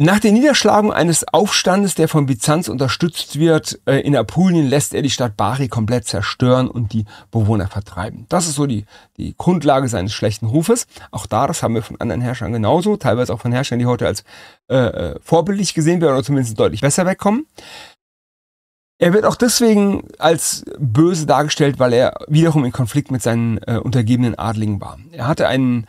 Nach der Niederschlagung eines Aufstandes, der von Byzanz unterstützt wird, äh, in Apulien lässt er die Stadt Bari komplett zerstören und die Bewohner vertreiben. Das ist so die, die Grundlage seines schlechten Rufes. Auch da, das haben wir von anderen Herrschern genauso, teilweise auch von Herrschern, die heute als äh, äh vorbildlich gesehen werden oder zumindest deutlich besser wegkommen. Er wird auch deswegen als böse dargestellt, weil er wiederum in Konflikt mit seinen äh, untergebenen Adligen war. Er hatte einen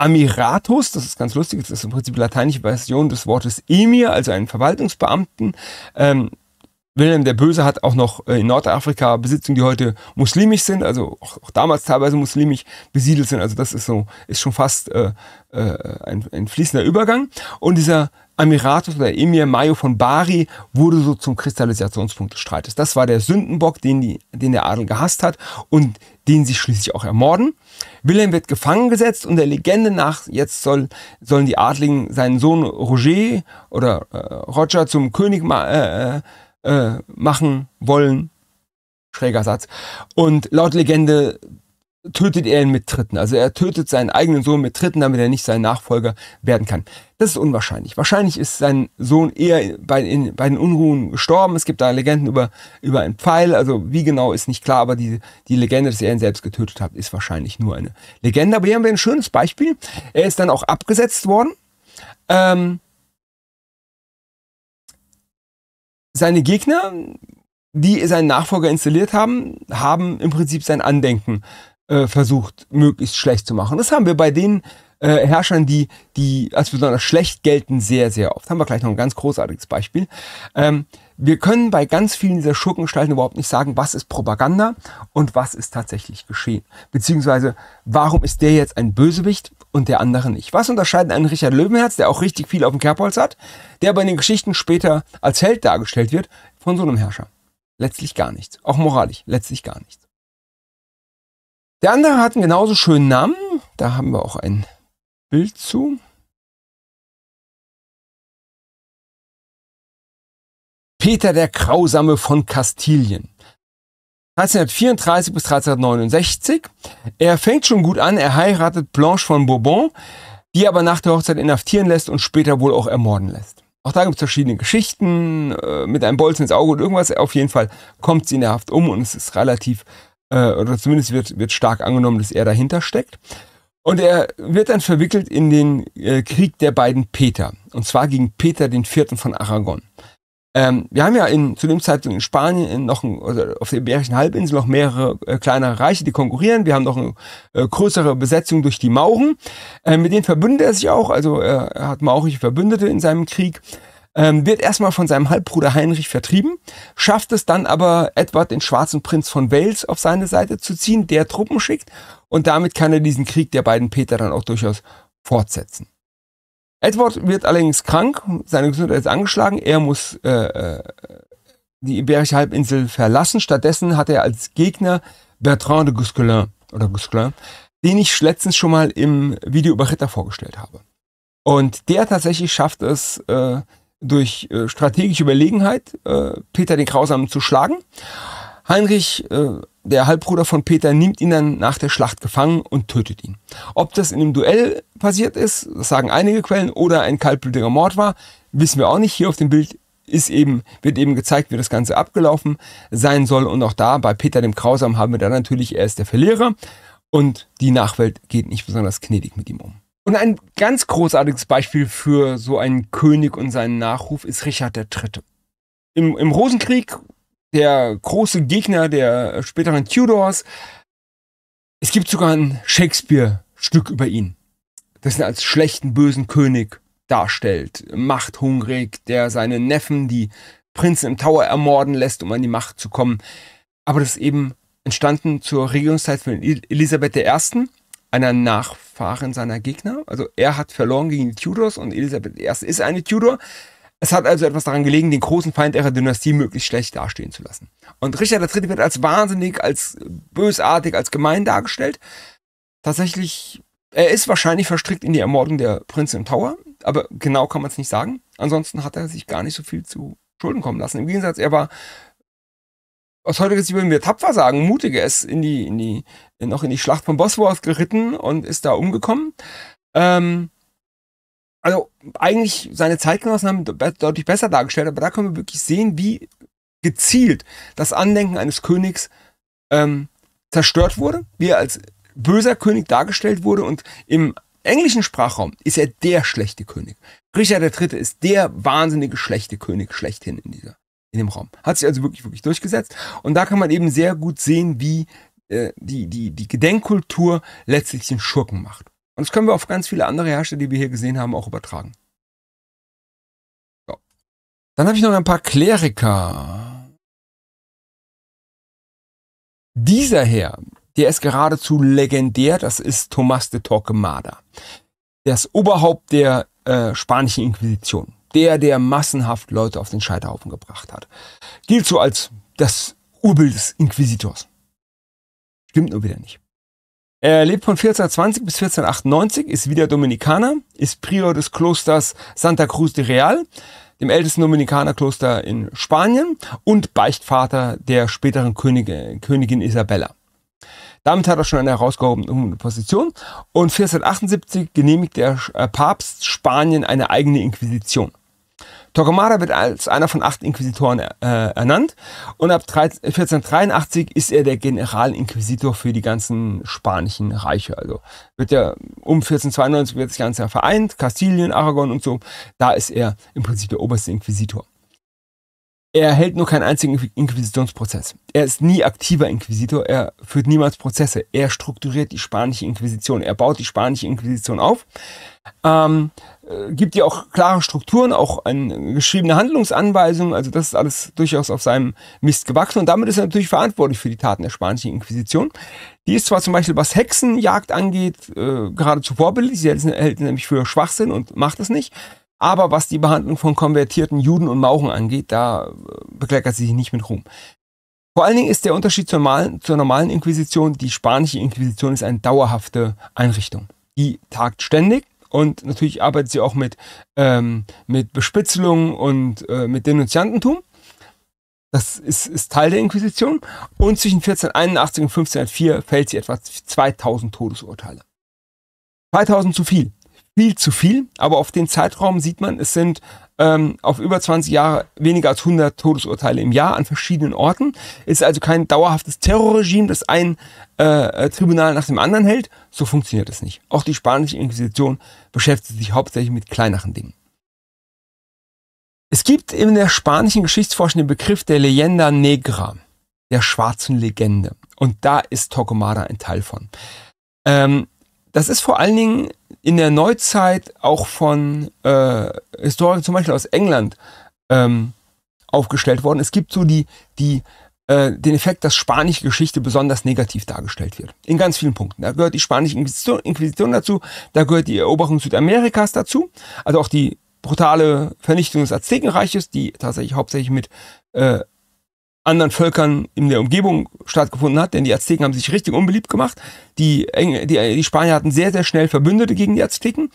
Amiratus, das ist ganz lustig, das ist im Prinzip die lateinische Version des Wortes Emir, also einen Verwaltungsbeamten. Ähm, Wilhelm der Böse hat auch noch äh, in Nordafrika Besitzungen, die heute muslimisch sind, also auch, auch, damals teilweise muslimisch besiedelt sind. Also das ist so, ist schon fast äh, äh, ein, ein fließender Übergang. Und dieser Amiratus oder Emir Mayo von Bari wurde so zum Kristallisationspunkt des Streites. Das war der Sündenbock, den, die, den der Adel gehasst hat und den sie schließlich auch ermorden. Wilhelm wird gefangen gesetzt und der Legende nach, jetzt soll, sollen die Adligen seinen Sohn Roger oder äh, Roger zum König ma äh, äh, äh machen wollen. Schräger Satz. Und laut Legende tötet er ihn mit Tritten. Also er tötet seinen eigenen Sohn mit Tritten, damit er nicht sein Nachfolger werden kann. Das ist unwahrscheinlich. Wahrscheinlich ist sein Sohn eher bei, in, bei den Unruhen gestorben. Es gibt da Legenden über, über einen Pfeil. Also wie genau ist nicht klar, aber die, die Legende, dass er ihn selbst getötet hat, ist wahrscheinlich nur eine Legende. Aber hier haben wir ein schönes Beispiel. Er ist dann auch abgesetzt worden. Ähm, seine Gegner die seinen Nachfolger installiert haben, haben im Prinzip sein Andenken äh, versucht, möglichst schlecht zu machen. Das haben wir bei den äh, Herrschern, die, die als besonders schlecht gelten, sehr, sehr oft. Haben wir gleich noch ein ganz großartiges Beispiel. Ähm, wir können bei ganz vielen dieser Schurkengestalten überhaupt nicht sagen, was ist Propaganda und was ist tatsächlich geschehen. Beziehungsweise, warum ist der jetzt ein Bösewicht und der andere nicht? Was unterscheidet einen Richard Löwenherz, der auch richtig viel auf dem Kerbholz hat, der bei den Geschichten später als Held dargestellt wird, von so einem Herrscher? Letztlich gar nichts. Auch moralisch, letztlich gar nichts. Der andere hat einen genauso schönen Namen. Da haben wir auch ein Bild zu. Peter der Grausame von Kastilien. 1334 bis 1369. Er fängt schon gut an, er heiratet Blanche von Bourbon, die aber nach der Hochzeit inhaftieren lässt und später wohl auch ermorden lässt. Auch da gibt es verschiedene Geschichten äh, mit einem Bolzen ins Auge und irgendwas. Auf jeden Fall kommt sie in der Haft um und es ist relativ äh, oder zumindest wird, wird stark angenommen, dass er dahinter steckt. Und er wird dann verwickelt in den äh, Krieg der beiden Peter. Und zwar gegen Peter den Vierten von Aragon. Ähm, wir haben ja in, zu dem Zeitpunkt in Spanien in noch ein, also auf der Iberischen Halbinsel noch mehrere äh, kleinere Reiche, die konkurrieren. Wir haben noch eine äh, größere Besetzung durch die Mauren. Äh, mit denen verbündet er sich auch, also äh, er hat maurische Verbündete in seinem Krieg ähm, wird erstmal von seinem Halbbruder Heinrich vertrieben, schafft es dann aber Edward den schwarzen Prinz von Wales auf seine Seite zu ziehen, der Truppen schickt und damit kann er diesen Krieg der beiden Peter dann auch durchaus fortsetzen. Edward wird allerdings krank, seine Gesundheit ist angeschlagen, er muss äh, äh die Iberische Halbinsel verlassen. Stattdessen hat er als Gegner Bertrand de Gusquelin oder Gusquelin, den ich letztens schon mal im Video über Ritter vorgestellt habe. Und der tatsächlich schafft es, äh, durch äh, strategische Überlegenheit äh, Peter den Grausamen zu schlagen. Heinrich, äh, der Halbbruder von Peter, nimmt ihn dann nach der Schlacht gefangen und tötet ihn. Ob das in einem Duell passiert ist, das sagen einige Quellen, oder ein kaltblütiger Mord war, wissen wir auch nicht. Hier auf dem Bild ist eben, wird eben gezeigt, wie das Ganze abgelaufen sein soll. Und auch da bei Peter dem Grausamen haben wir dann natürlich, er ist der Verlierer und die Nachwelt geht nicht besonders gnädig mit ihm um. Und ein ganz großartiges Beispiel für so einen König und seinen Nachruf ist Richard III. Im, im Rosenkrieg, der große Gegner der späteren Tudors, es gibt sogar ein Shakespeare-Stück über ihn, das ihn als schlechten, bösen König darstellt. Machthungrig, der seine Neffen, die Prinzen im Tower ermorden lässt, um an die Macht zu kommen. Aber das ist eben entstanden zur Regierungszeit von Elisabeth I einer Nachfahren seiner Gegner. Also er hat verloren gegen die Tudors und Elisabeth I. ist eine Tudor. Es hat also etwas daran gelegen, den großen Feind ihrer Dynastie möglichst schlecht dastehen zu lassen. Und Richard III. wird als wahnsinnig, als bösartig, als gemein dargestellt. Tatsächlich, er ist wahrscheinlich verstrickt in die Ermordung der Prinzen im Tower, aber genau kann man es nicht sagen. Ansonsten hat er sich gar nicht so viel zu Schulden kommen lassen. Im Gegensatz, er war aus heutiger Sicht würden wir tapfer sagen, mutige, ist in die, in die, noch in die Schlacht von Bosworth geritten und ist da umgekommen. Ähm, also eigentlich seine Zeitgenossen haben deutlich besser dargestellt, aber da können wir wirklich sehen, wie gezielt das Andenken eines Königs ähm, zerstört wurde, wie er als böser König dargestellt wurde und im englischen Sprachraum ist er der schlechte König. Richard III. ist der wahnsinnige schlechte König schlechthin in dieser in dem Raum. Hat sich also wirklich, wirklich durchgesetzt. Und da kann man eben sehr gut sehen, wie äh, die, die, die Gedenkkultur letztlich den Schurken macht. Und das können wir auf ganz viele andere Hersteller, die wir hier gesehen haben, auch übertragen. So. Dann habe ich noch ein paar Kleriker. Dieser Herr, der ist geradezu legendär, das ist Tomás de Torquemada. Der ist Oberhaupt der äh, spanischen Inquisition der, der massenhaft Leute auf den Scheiterhaufen gebracht hat. Gilt so als das Urbild des Inquisitors. Stimmt nur wieder nicht. Er lebt von 1420 bis 1498, ist wieder Dominikaner, ist Prior des Klosters Santa Cruz de Real, dem ältesten Dominikanerkloster in Spanien und Beichtvater der späteren Könige, Königin Isabella. Damit hat er schon eine herausgehobene Position und 1478 genehmigt der äh, Papst Spanien eine eigene Inquisition. Torquemada wird als einer von acht Inquisitoren äh, ernannt und ab 13, 1483 ist er der Generalinquisitor für die ganzen spanischen Reiche. Also wird er um 1492 wird das Ganze vereint, Kastilien, Aragon und so. Da ist er im Prinzip der oberste Inquisitor. Er hält nur keinen einzigen Inquisitionsprozess. Er ist nie aktiver Inquisitor, er führt niemals Prozesse. Er strukturiert die spanische Inquisition, er baut die spanische Inquisition auf, ähm, äh, gibt ihr auch klare Strukturen, auch eine geschriebene Handlungsanweisung. Also das ist alles durchaus auf seinem Mist gewachsen und damit ist er natürlich verantwortlich für die Taten der spanischen Inquisition. Die ist zwar zum Beispiel, was Hexenjagd angeht, äh, geradezu vorbildlich. Sie hält nämlich für Schwachsinn und macht es nicht. Aber was die Behandlung von konvertierten Juden und Mauchen angeht, da äh, bekleckert sie sich nicht mit Ruhm. Vor allen Dingen ist der Unterschied zur normalen, zur normalen Inquisition, die spanische Inquisition ist eine dauerhafte Einrichtung. Die tagt ständig, und natürlich arbeitet sie auch mit, ähm, mit Bespitzelung und äh, mit Denunziantentum. Das ist, ist Teil der Inquisition. Und zwischen 1481 und 1504 fällt sie etwa 2000 Todesurteile. 2000 zu viel viel zu viel, aber auf den Zeitraum sieht man, es sind ähm, auf über 20 Jahre weniger als 100 Todesurteile im Jahr an verschiedenen Orten. Es ist also kein dauerhaftes Terrorregime, das ein äh, äh, Tribunal nach dem anderen hält. So funktioniert es nicht. Auch die spanische Inquisition beschäftigt sich hauptsächlich mit kleineren Dingen. Es gibt in der spanischen Geschichtsforschung den Begriff der Leyenda Negra, der schwarzen Legende. Und da ist Torquemada ein Teil von. Ähm, das ist vor allen Dingen in der Neuzeit auch von äh, Historikern, zum Beispiel aus England, ähm, aufgestellt worden. Es gibt so die, die, äh, den Effekt, dass spanische Geschichte besonders negativ dargestellt wird. In ganz vielen Punkten. Da gehört die spanische Inquisition, Inquisition dazu, da gehört die Eroberung Südamerikas dazu, also auch die brutale Vernichtung des Aztekenreiches, die tatsächlich hauptsächlich mit äh, anderen Völkern in der Umgebung stattgefunden hat, denn die Azteken haben sich richtig unbeliebt gemacht. Die, die, äh, die Spanier hatten sehr, sehr schnell Verbündete gegen die Azteken.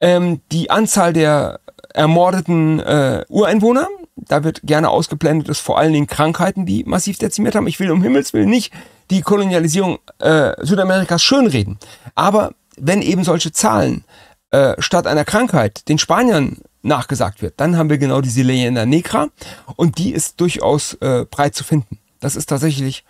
Ähm, die Anzahl der ermordeten äh, Ureinwohner, da wird gerne ausgeblendet, dass vor allen Dingen Krankheiten, die massiv dezimiert haben. Ich will um Himmels Willen nicht die Kolonialisierung äh, Südamerikas schönreden. Aber wenn eben solche Zahlen äh, statt einer Krankheit den Spaniern nachgesagt wird. Dann haben wir genau diese Leyenda Negra und die ist durchaus äh, breit zu finden. Das ist tatsächlich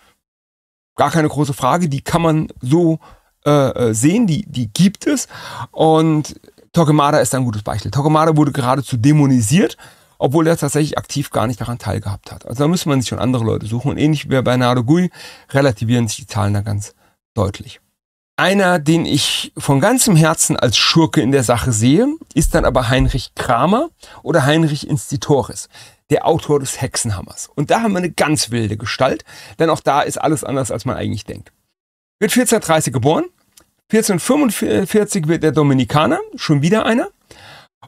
gar keine große Frage, die kann man so äh, äh, sehen, die, die gibt es und Torquemada ist ein gutes Beispiel. Torquemada wurde geradezu dämonisiert, obwohl er tatsächlich aktiv gar nicht daran teilgehabt hat. Also da müsste man sich schon andere Leute suchen und ähnlich wie bei Bernardo Gui relativieren sich die Zahlen da ganz deutlich. Einer, den ich von ganzem Herzen als Schurke in der Sache sehe, ist dann aber Heinrich Kramer oder Heinrich Institoris, der Autor des Hexenhammers. Und da haben wir eine ganz wilde Gestalt, denn auch da ist alles anders, als man eigentlich denkt. Wird 1430 geboren, 1445 wird er Dominikaner, schon wieder einer.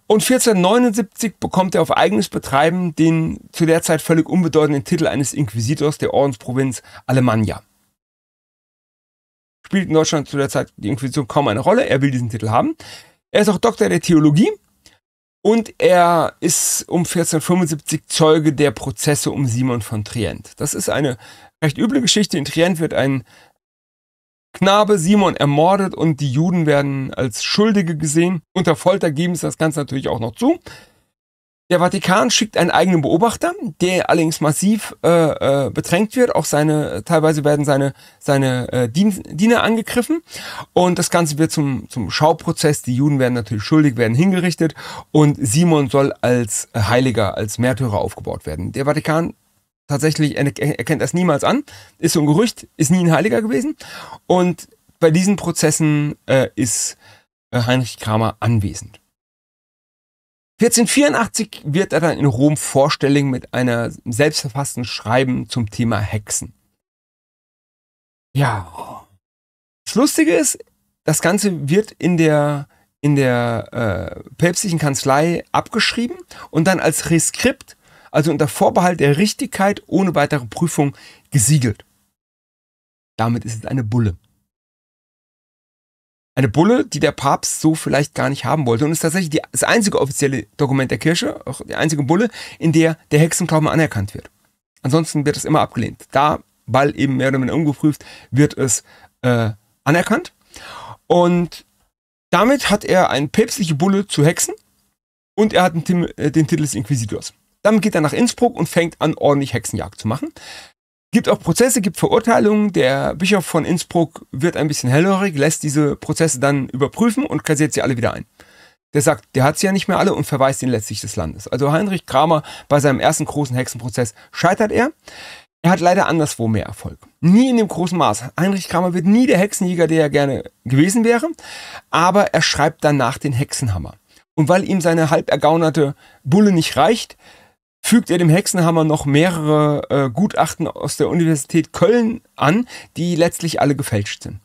Und 1479 bekommt er auf eigenes Betreiben den zu der Zeit völlig unbedeutenden Titel eines Inquisitors der Ordensprovinz Alemannia spielt in Deutschland zu der Zeit die Inquisition kaum eine Rolle. Er will diesen Titel haben. Er ist auch Doktor der Theologie und er ist um 1475 Zeuge der Prozesse um Simon von Trient. Das ist eine recht üble Geschichte. In Trient wird ein Knabe Simon ermordet und die Juden werden als Schuldige gesehen. Unter Folter geben sie das Ganze natürlich auch noch zu. Der Vatikan schickt einen eigenen Beobachter, der allerdings massiv äh, äh, bedrängt wird. Auch seine, teilweise werden seine, seine äh, Dien Diener angegriffen. Und das Ganze wird zum, zum Schauprozess. Die Juden werden natürlich schuldig, werden hingerichtet. Und Simon soll als Heiliger, als Märtyrer aufgebaut werden. Der Vatikan tatsächlich erkennt das niemals an. Ist so ein Gerücht, ist nie ein Heiliger gewesen. Und bei diesen Prozessen äh, ist äh, Heinrich Kramer anwesend. 1484 wird er dann in Rom vorstellig mit einer selbstverfassten Schreiben zum Thema Hexen. Ja. Das Lustige ist, das Ganze wird in der, in der äh, päpstlichen Kanzlei abgeschrieben und dann als Reskript, also unter Vorbehalt der Richtigkeit ohne weitere Prüfung, gesiegelt. Damit ist es eine Bulle. Eine Bulle, die der Papst so vielleicht gar nicht haben wollte und ist tatsächlich die, das einzige offizielle Dokument der Kirche, auch die einzige Bulle, in der der Hexenglauben anerkannt wird. Ansonsten wird es immer abgelehnt. Da, weil eben mehr oder weniger ungeprüft, wird es äh, anerkannt. Und damit hat er eine päpstliche Bulle zu Hexen und er hat den, äh, den Titel des Inquisitors. Damit geht er nach Innsbruck und fängt an, ordentlich Hexenjagd zu machen. Gibt auch Prozesse, gibt Verurteilungen. Der Bischof von Innsbruck wird ein bisschen hellhörig, lässt diese Prozesse dann überprüfen und kassiert sie alle wieder ein. Der sagt, der hat sie ja nicht mehr alle und verweist ihn letztlich des Landes. Also Heinrich Kramer bei seinem ersten großen Hexenprozess scheitert er. Er hat leider anderswo mehr Erfolg. Nie in dem großen Maß. Heinrich Kramer wird nie der Hexenjäger, der er gerne gewesen wäre, aber er schreibt danach den Hexenhammer. Und weil ihm seine halb ergaunerte Bulle nicht reicht, fügt er dem Hexenhammer noch mehrere äh, Gutachten aus der Universität Köln an, die letztlich alle gefälscht sind.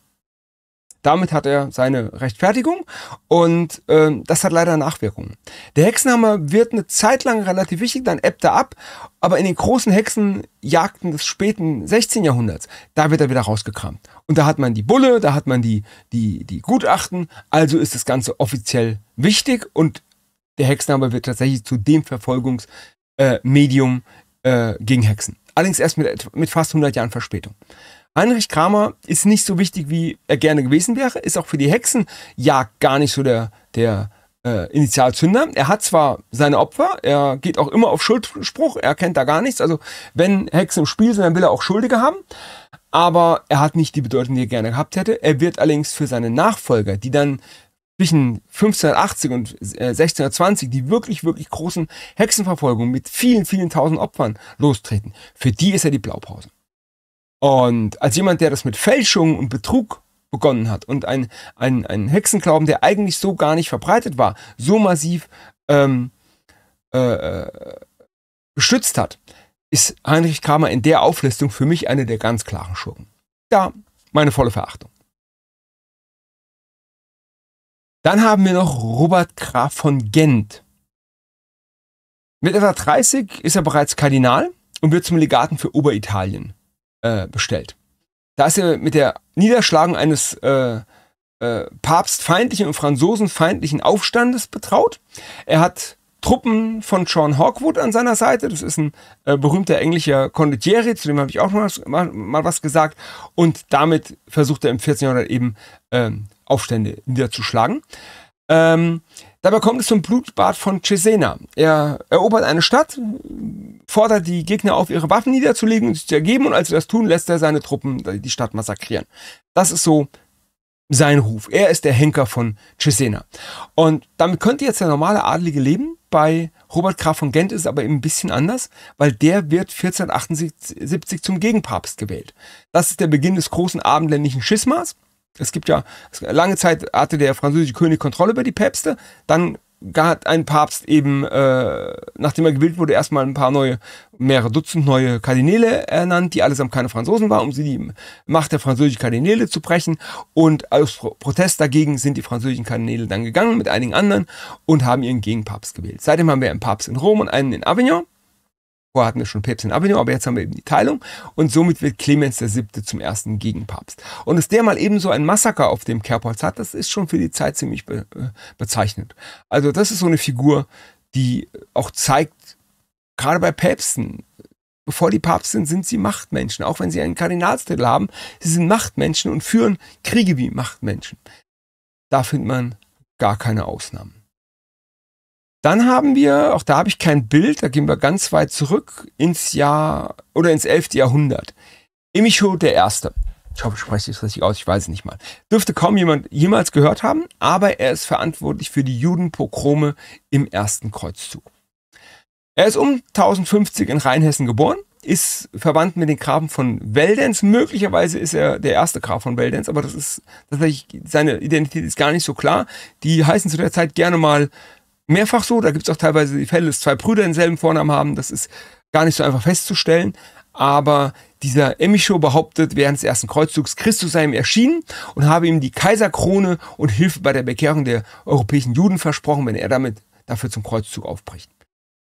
Damit hat er seine Rechtfertigung und äh, das hat leider Nachwirkungen. Der Hexenhammer wird eine Zeit lang relativ wichtig, dann ebbt er ab, aber in den großen Hexenjagden des späten 16. Jahrhunderts, da wird er wieder rausgekramt. Und da hat man die Bulle, da hat man die, die, die Gutachten, also ist das Ganze offiziell wichtig und der Hexenhammer wird tatsächlich zu dem Verfolgungs- äh, Medium äh, gegen Hexen. Allerdings erst mit, mit fast 100 Jahren Verspätung. Heinrich Kramer ist nicht so wichtig, wie er gerne gewesen wäre, ist auch für die Hexen ja gar nicht so der, der äh, Initialzünder. Er hat zwar seine Opfer, er geht auch immer auf Schuldspruch, er kennt da gar nichts. Also wenn Hexen im Spiel sind, dann will er auch Schuldige haben. Aber er hat nicht die Bedeutung, die er gerne gehabt hätte. Er wird allerdings für seine Nachfolger, die dann zwischen 1580 und 1620 äh, die wirklich, wirklich großen Hexenverfolgungen mit vielen, vielen tausend Opfern lostreten. Für die ist er die Blaupause. Und als jemand, der das mit Fälschung und Betrug begonnen hat und ein, ein, ein Hexenglauben, der eigentlich so gar nicht verbreitet war, so massiv ähm, äh, gestützt äh, hat, ist Heinrich Kramer in der Auflistung für mich eine der ganz klaren Schurken. Da meine volle Verachtung. Dann haben wir noch Robert Graf von Gent. Mit etwa 30 ist er bereits Kardinal und wird zum Legaten für Oberitalien äh, bestellt. Da ist er mit der Niederschlagung eines äh, äh, papstfeindlichen und franzosenfeindlichen Aufstandes betraut. Er hat Truppen von John Hawkwood an seiner Seite. Das ist ein äh, berühmter englischer Condottieri, zu dem habe ich auch mal, mal, mal, was gesagt. Und damit versucht er im 14. Jahrhundert eben ähm, Aufstände niederzuschlagen. Ähm, dabei kommt es zum Blutbad von Cesena. Er erobert eine Stadt, fordert die Gegner auf, ihre Waffen niederzulegen und sich zu ergeben. Und als sie das tun, lässt er seine Truppen die Stadt massakrieren. Das ist so sein Ruf. Er ist der Henker von Cesena. Und damit könnte jetzt der normale Adlige leben. Bei Robert Graf von Gent ist es aber eben ein bisschen anders, weil der wird 1478 zum Gegenpapst gewählt. Das ist der Beginn des großen abendländischen Schismas. Es gibt ja, lange Zeit hatte der französische König Kontrolle über die Päpste, dann hat ein Papst eben, äh, nachdem er gewählt wurde, erstmal ein paar neue, mehrere Dutzend neue Kardinäle ernannt, die allesamt keine Franzosen waren, um sie die Macht der französischen Kardinäle zu brechen. Und aus Protest dagegen sind die französischen Kardinäle dann gegangen mit einigen anderen und haben ihren Gegenpapst gewählt. Seitdem haben wir einen Papst in Rom und einen in Avignon. Vorher hatten wir schon Päpst in Avignon, aber jetzt haben wir eben die Teilung und somit wird Clemens VII. zum ersten Gegenpapst. Und dass der mal eben so ein Massaker auf dem Kerbholz hat, das ist schon für die Zeit ziemlich be äh, bezeichnend. Also das ist so eine Figur, die auch zeigt, gerade bei Päpsten, bevor die Papst sind, sind sie Machtmenschen. Auch wenn sie einen Kardinalstitel haben, sie sind Machtmenschen und führen Kriege wie Machtmenschen. Da findet man gar keine Ausnahmen. Dann haben wir, auch da habe ich kein Bild, da gehen wir ganz weit zurück ins Jahr oder ins 11. Jahrhundert. Imicho der Erste. Ich hoffe, ich spreche es richtig aus, ich weiß es nicht mal. Dürfte kaum jemand jemals gehört haben, aber er ist verantwortlich für die Judenpogrome im ersten Kreuzzug. Er ist um 1050 in Rheinhessen geboren, ist verwandt mit den Grafen von Veldenz. Möglicherweise ist er der erste Graf von Veldenz, aber das ist tatsächlich, seine Identität ist gar nicht so klar. Die heißen zu der Zeit gerne mal mehrfach so. Da gibt es auch teilweise die Fälle, dass zwei Brüder denselben Vornamen haben. Das ist gar nicht so einfach festzustellen. Aber dieser Emicho behauptet während des ersten Kreuzzugs, Christus sei ihm erschienen und habe ihm die Kaiserkrone und Hilfe bei der Bekehrung der europäischen Juden versprochen, wenn er damit dafür zum Kreuzzug aufbricht.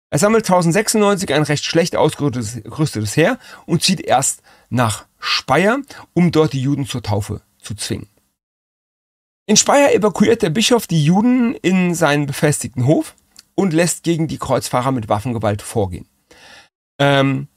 Er sammelt 1096 ein recht schlecht ausgerüstetes Heer und zieht erst nach Speyer, um dort die Juden zur Taufe zu zwingen. In Speyer evakuiert der Bischof die Juden in seinen befestigten Hof und lässt gegen die Kreuzfahrer mit Waffengewalt vorgehen. Ähm,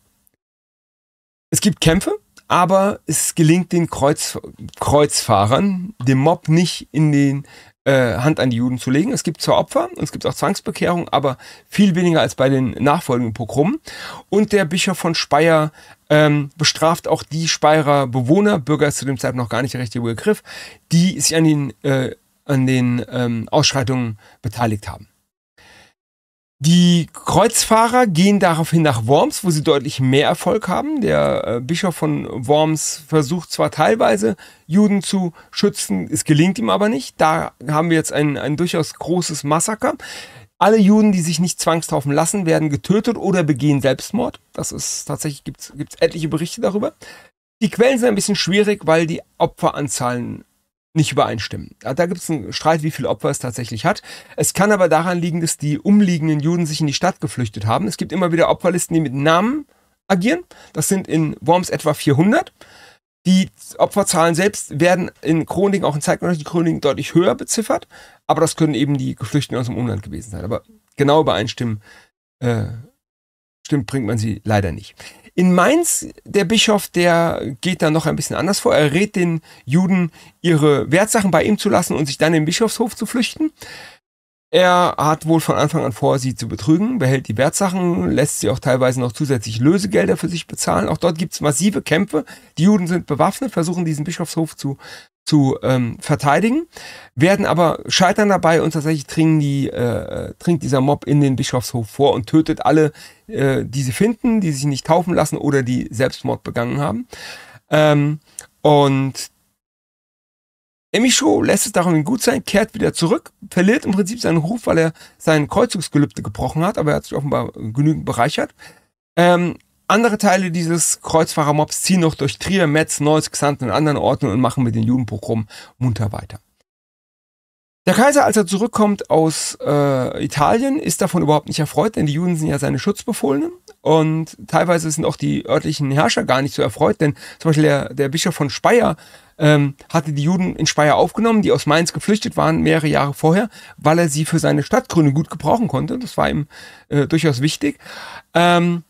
es gibt Kämpfe, aber es gelingt den Kreuz, Kreuzfahrern, dem Mob nicht in den äh, Hand an die Juden zu legen. Es gibt zwar Opfer und es gibt auch Zwangsbekehrung, aber viel weniger als bei den nachfolgenden Pogromen. Und der Bischof von Speyer ähm, bestraft auch die Speyerer Bewohner, Bürger ist zu dem Zeitpunkt noch gar nicht der richtige Begriff, die sich an den, äh, an den ähm, Ausschreitungen beteiligt haben. Die Kreuzfahrer gehen daraufhin nach Worms, wo sie deutlich mehr Erfolg haben. Der äh, Bischof von Worms versucht zwar teilweise Juden zu schützen, es gelingt ihm aber nicht. Da haben wir jetzt ein, ein durchaus großes Massaker. Alle Juden, die sich nicht zwangstaufen lassen, werden getötet oder begehen Selbstmord. Das ist tatsächlich, gibt es etliche Berichte darüber. Die Quellen sind ein bisschen schwierig, weil die Opferanzahlen nicht übereinstimmen. Da gibt es einen Streit, wie viele Opfer es tatsächlich hat. Es kann aber daran liegen, dass die umliegenden Juden sich in die Stadt geflüchtet haben. Es gibt immer wieder Opferlisten, die mit Namen agieren. Das sind in Worms etwa 400. Die Opferzahlen selbst werden in Chroniken, auch in zeitgenössischen Chroniken, deutlich höher beziffert. Aber das können eben die Geflüchteten aus dem Umland gewesen sein. Aber genau übereinstimmen, äh, stimmt, bringt man sie leider nicht. In Mainz, der Bischof, der geht da noch ein bisschen anders vor. Er rät den Juden, ihre Wertsachen bei ihm zu lassen und sich dann im Bischofshof zu flüchten. Er hat wohl von Anfang an vor, sie zu betrügen, behält die Wertsachen, lässt sie auch teilweise noch zusätzlich Lösegelder für sich bezahlen. Auch dort gibt es massive Kämpfe. Die Juden sind bewaffnet, versuchen diesen Bischofshof zu zu ähm, verteidigen, werden aber scheitern dabei und tatsächlich dringen die, äh, äh, dringt dieser Mob in den Bischofshof vor und tötet alle, äh, die sie finden, die sich nicht taufen lassen oder die Selbstmord begangen haben. Ähm, und Emisho lässt es darum gut sein, kehrt wieder zurück, verliert im Prinzip seinen Ruf, weil er sein Kreuzungsgelübde gebrochen hat, aber er hat sich offenbar genügend bereichert. Ähm, andere Teile dieses Kreuzfahrermobs ziehen noch durch Trier, Metz, Neuss, Xanten und anderen Orten und machen mit dem Judenprogramm munter weiter. Der Kaiser, als er zurückkommt aus äh, Italien, ist davon überhaupt nicht erfreut, denn die Juden sind ja seine Schutzbefohlenen. Und teilweise sind auch die örtlichen Herrscher gar nicht so erfreut, denn zum Beispiel der, der Bischof von Speyer ähm, hatte die Juden in Speyer aufgenommen, die aus Mainz geflüchtet waren mehrere Jahre vorher, weil er sie für seine Stadtgründe gut gebrauchen konnte. Das war ihm äh, durchaus wichtig. Ähm,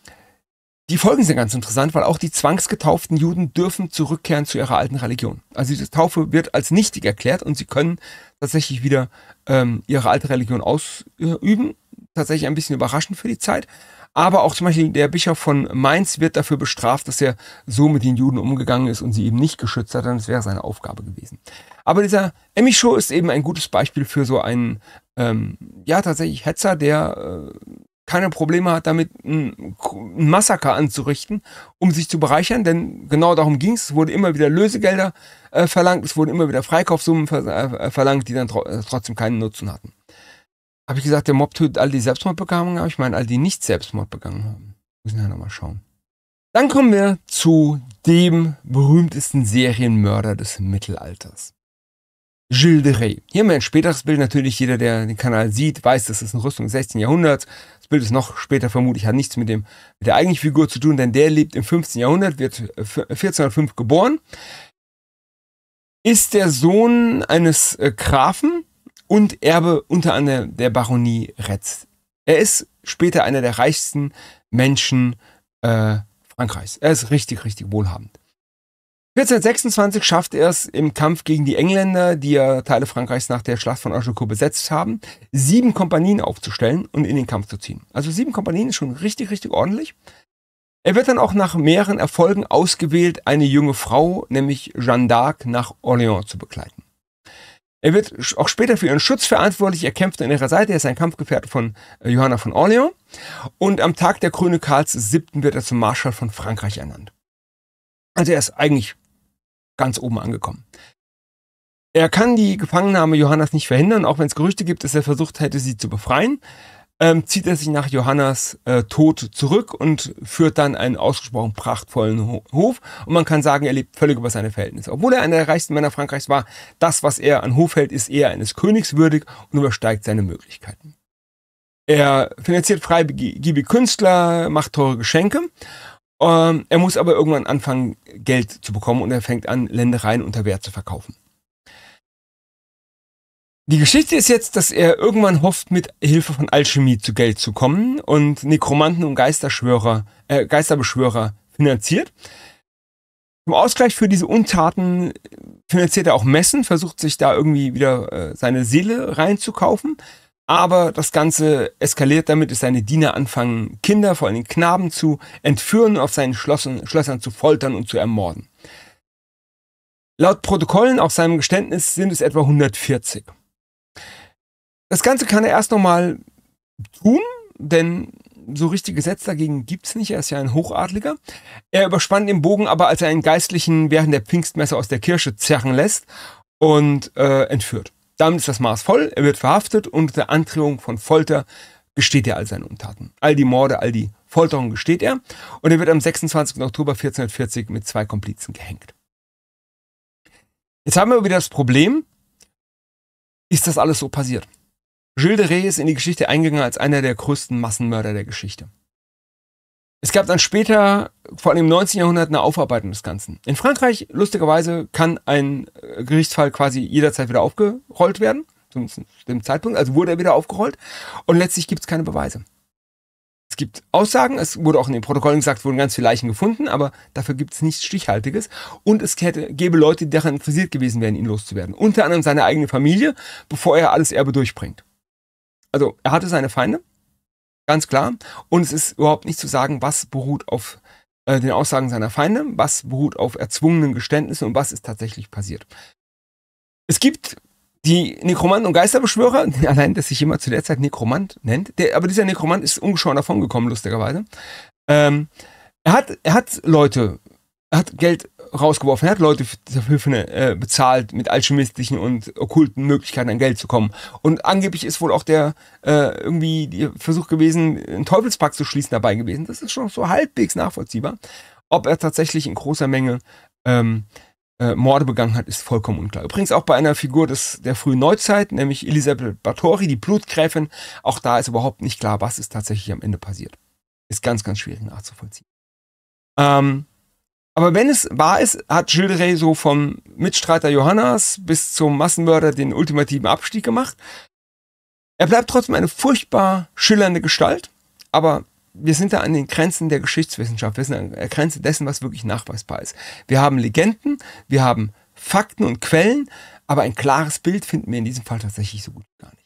die Folgen sind ganz interessant, weil auch die zwangsgetauften Juden dürfen zurückkehren zu ihrer alten Religion. Also diese Taufe wird als nichtig erklärt und sie können tatsächlich wieder ähm, ihre alte Religion ausüben. Tatsächlich ein bisschen überraschend für die Zeit. Aber auch zum Beispiel der Bischof von Mainz wird dafür bestraft, dass er so mit den Juden umgegangen ist und sie eben nicht geschützt hat, denn es wäre seine Aufgabe gewesen. Aber dieser Emmy Show ist eben ein gutes Beispiel für so einen, ähm, ja, tatsächlich Hetzer, der äh, keine Probleme hat, damit ein, ein Massaker anzurichten, um sich zu bereichern, denn genau darum ging es. Es wurde immer wieder Lösegelder äh, verlangt, es wurden immer wieder Freikaufsummen ver äh, verlangt, die dann tro äh, trotzdem keinen Nutzen hatten. Habe ich gesagt, der Mob tötet all die Selbstmord begangen haben? Ich meine, all die nicht Selbstmord begangen haben. Müssen wir ja nochmal schauen. Dann kommen wir zu dem berühmtesten Serienmörder des Mittelalters. Gilles de Rey. Hier haben wir ein späteres Bild. Natürlich, jeder, der den Kanal sieht, weiß, das ist eine Rüstung des 16. Jahrhunderts. Das Bild ist noch später vermutlich, hat nichts mit, dem, mit der eigentlichen Figur zu tun, denn der lebt im 15. Jahrhundert, wird 1405 geboren, ist der Sohn eines äh, Grafen und Erbe unter anderem der Baronie Retz. Er ist später einer der reichsten Menschen äh, Frankreichs. Er ist richtig, richtig wohlhabend. 1426 schafft er es im Kampf gegen die Engländer, die ja Teile Frankreichs nach der Schlacht von Agincourt besetzt haben, sieben Kompanien aufzustellen und in den Kampf zu ziehen. Also sieben Kompanien ist schon richtig, richtig ordentlich. Er wird dann auch nach mehreren Erfolgen ausgewählt, eine junge Frau, nämlich Jeanne d'Arc, nach Orléans zu begleiten. Er wird auch später für ihren Schutz verantwortlich. Er kämpft an ihrer Seite. Er ist ein Kampfgefährte von äh, Johanna von Orléans. Und am Tag der Krone Karls VII. wird er zum Marschall von Frankreich ernannt. Also er ist eigentlich ganz oben angekommen. Er kann die Gefangennahme Johannas nicht verhindern, auch wenn es Gerüchte gibt, dass er versucht hätte, sie zu befreien. Ähm, zieht er sich nach Johannas äh, Tod zurück und führt dann einen ausgesprochen prachtvollen Hof. Und man kann sagen, er lebt völlig über seine Verhältnisse. Obwohl er einer der reichsten Männer Frankreichs war, das, was er an Hof hält, ist eher eines Königs würdig und übersteigt seine Möglichkeiten. Er finanziert freigiebige Künstler, macht teure Geschenke ähm, er muss aber irgendwann anfangen, Geld zu bekommen und er fängt an, Ländereien unter Wert zu verkaufen. Die Geschichte ist jetzt, dass er irgendwann hofft, mit Hilfe von Alchemie zu Geld zu kommen und Nekromanten und Geisterschwörer, äh, Geisterbeschwörer finanziert. Zum Ausgleich für diese Untaten äh, finanziert er auch Messen, versucht sich da irgendwie wieder äh, seine Seele reinzukaufen. Aber das Ganze eskaliert damit, dass seine Diener anfangen, Kinder, vor allem Knaben, zu entführen und auf seinen Schlossen, Schlössern zu foltern und zu ermorden. Laut Protokollen auf seinem Geständnis sind es etwa 140. Das Ganze kann er erst nochmal tun, denn so richtig Gesetz dagegen gibt es nicht. Er ist ja ein Hochadliger. Er überspannt den Bogen aber, als er einen Geistlichen während der Pfingstmesse aus der Kirche zerren lässt und äh, entführt. Damit ist das Maß voll, er wird verhaftet und unter Androhung von Folter gesteht er all seine Untaten. All die Morde, all die Folterungen gesteht er und er wird am 26. Oktober 1440 mit zwei Komplizen gehängt. Jetzt haben wir wieder das Problem, ist das alles so passiert? Gilles de Rey ist in die Geschichte eingegangen als einer der größten Massenmörder der Geschichte. Es gab dann später, vor allem im 19. Jahrhundert, eine Aufarbeitung des Ganzen. In Frankreich, lustigerweise, kann ein äh, Gerichtsfall quasi jederzeit wieder aufgerollt werden, zum dem Zeitpunkt, also wurde er wieder aufgerollt und letztlich gibt es keine Beweise. Es gibt Aussagen, es wurde auch in den Protokollen gesagt, wurden ganz viele Leichen gefunden, aber dafür gibt es nichts Stichhaltiges. Und es hätte, gäbe Leute, die daran interessiert gewesen wären, ihn loszuwerden. Unter anderem seine eigene Familie, bevor er alles Erbe durchbringt. Also er hatte seine Feinde, Ganz klar. Und es ist überhaupt nicht zu sagen, was beruht auf äh, den Aussagen seiner Feinde, was beruht auf erzwungenen Geständnissen und was ist tatsächlich passiert. Es gibt die Nekromanten und Geisterbeschwörer, allein, dass sich jemand zu der Zeit Nekromant nennt, der, aber dieser Nekromant ist ungeschoren davongekommen, lustigerweise. Ähm, er, hat, er hat Leute er hat Geld rausgeworfen, er hat Leute dafür äh, bezahlt, mit alchemistischen und okkulten Möglichkeiten an Geld zu kommen. Und angeblich ist wohl auch der äh, irgendwie der Versuch gewesen, einen Teufelspakt zu schließen dabei gewesen. Das ist schon so halbwegs nachvollziehbar. Ob er tatsächlich in großer Menge ähm, äh, Morde begangen hat, ist vollkommen unklar. Übrigens auch bei einer Figur des, der frühen Neuzeit, nämlich Elisabeth Bathory, die Blutgräfin, auch da ist überhaupt nicht klar, was ist tatsächlich am Ende passiert. Ist ganz, ganz schwierig nachzuvollziehen. Ähm, aber wenn es wahr ist, hat Gilles so vom Mitstreiter Johannas bis zum Massenmörder den ultimativen Abstieg gemacht. Er bleibt trotzdem eine furchtbar schillernde Gestalt, aber wir sind da an den Grenzen der Geschichtswissenschaft, wir sind an der Grenze dessen, was wirklich nachweisbar ist. Wir haben Legenden, wir haben Fakten und Quellen, aber ein klares Bild finden wir in diesem Fall tatsächlich so gut gar nicht.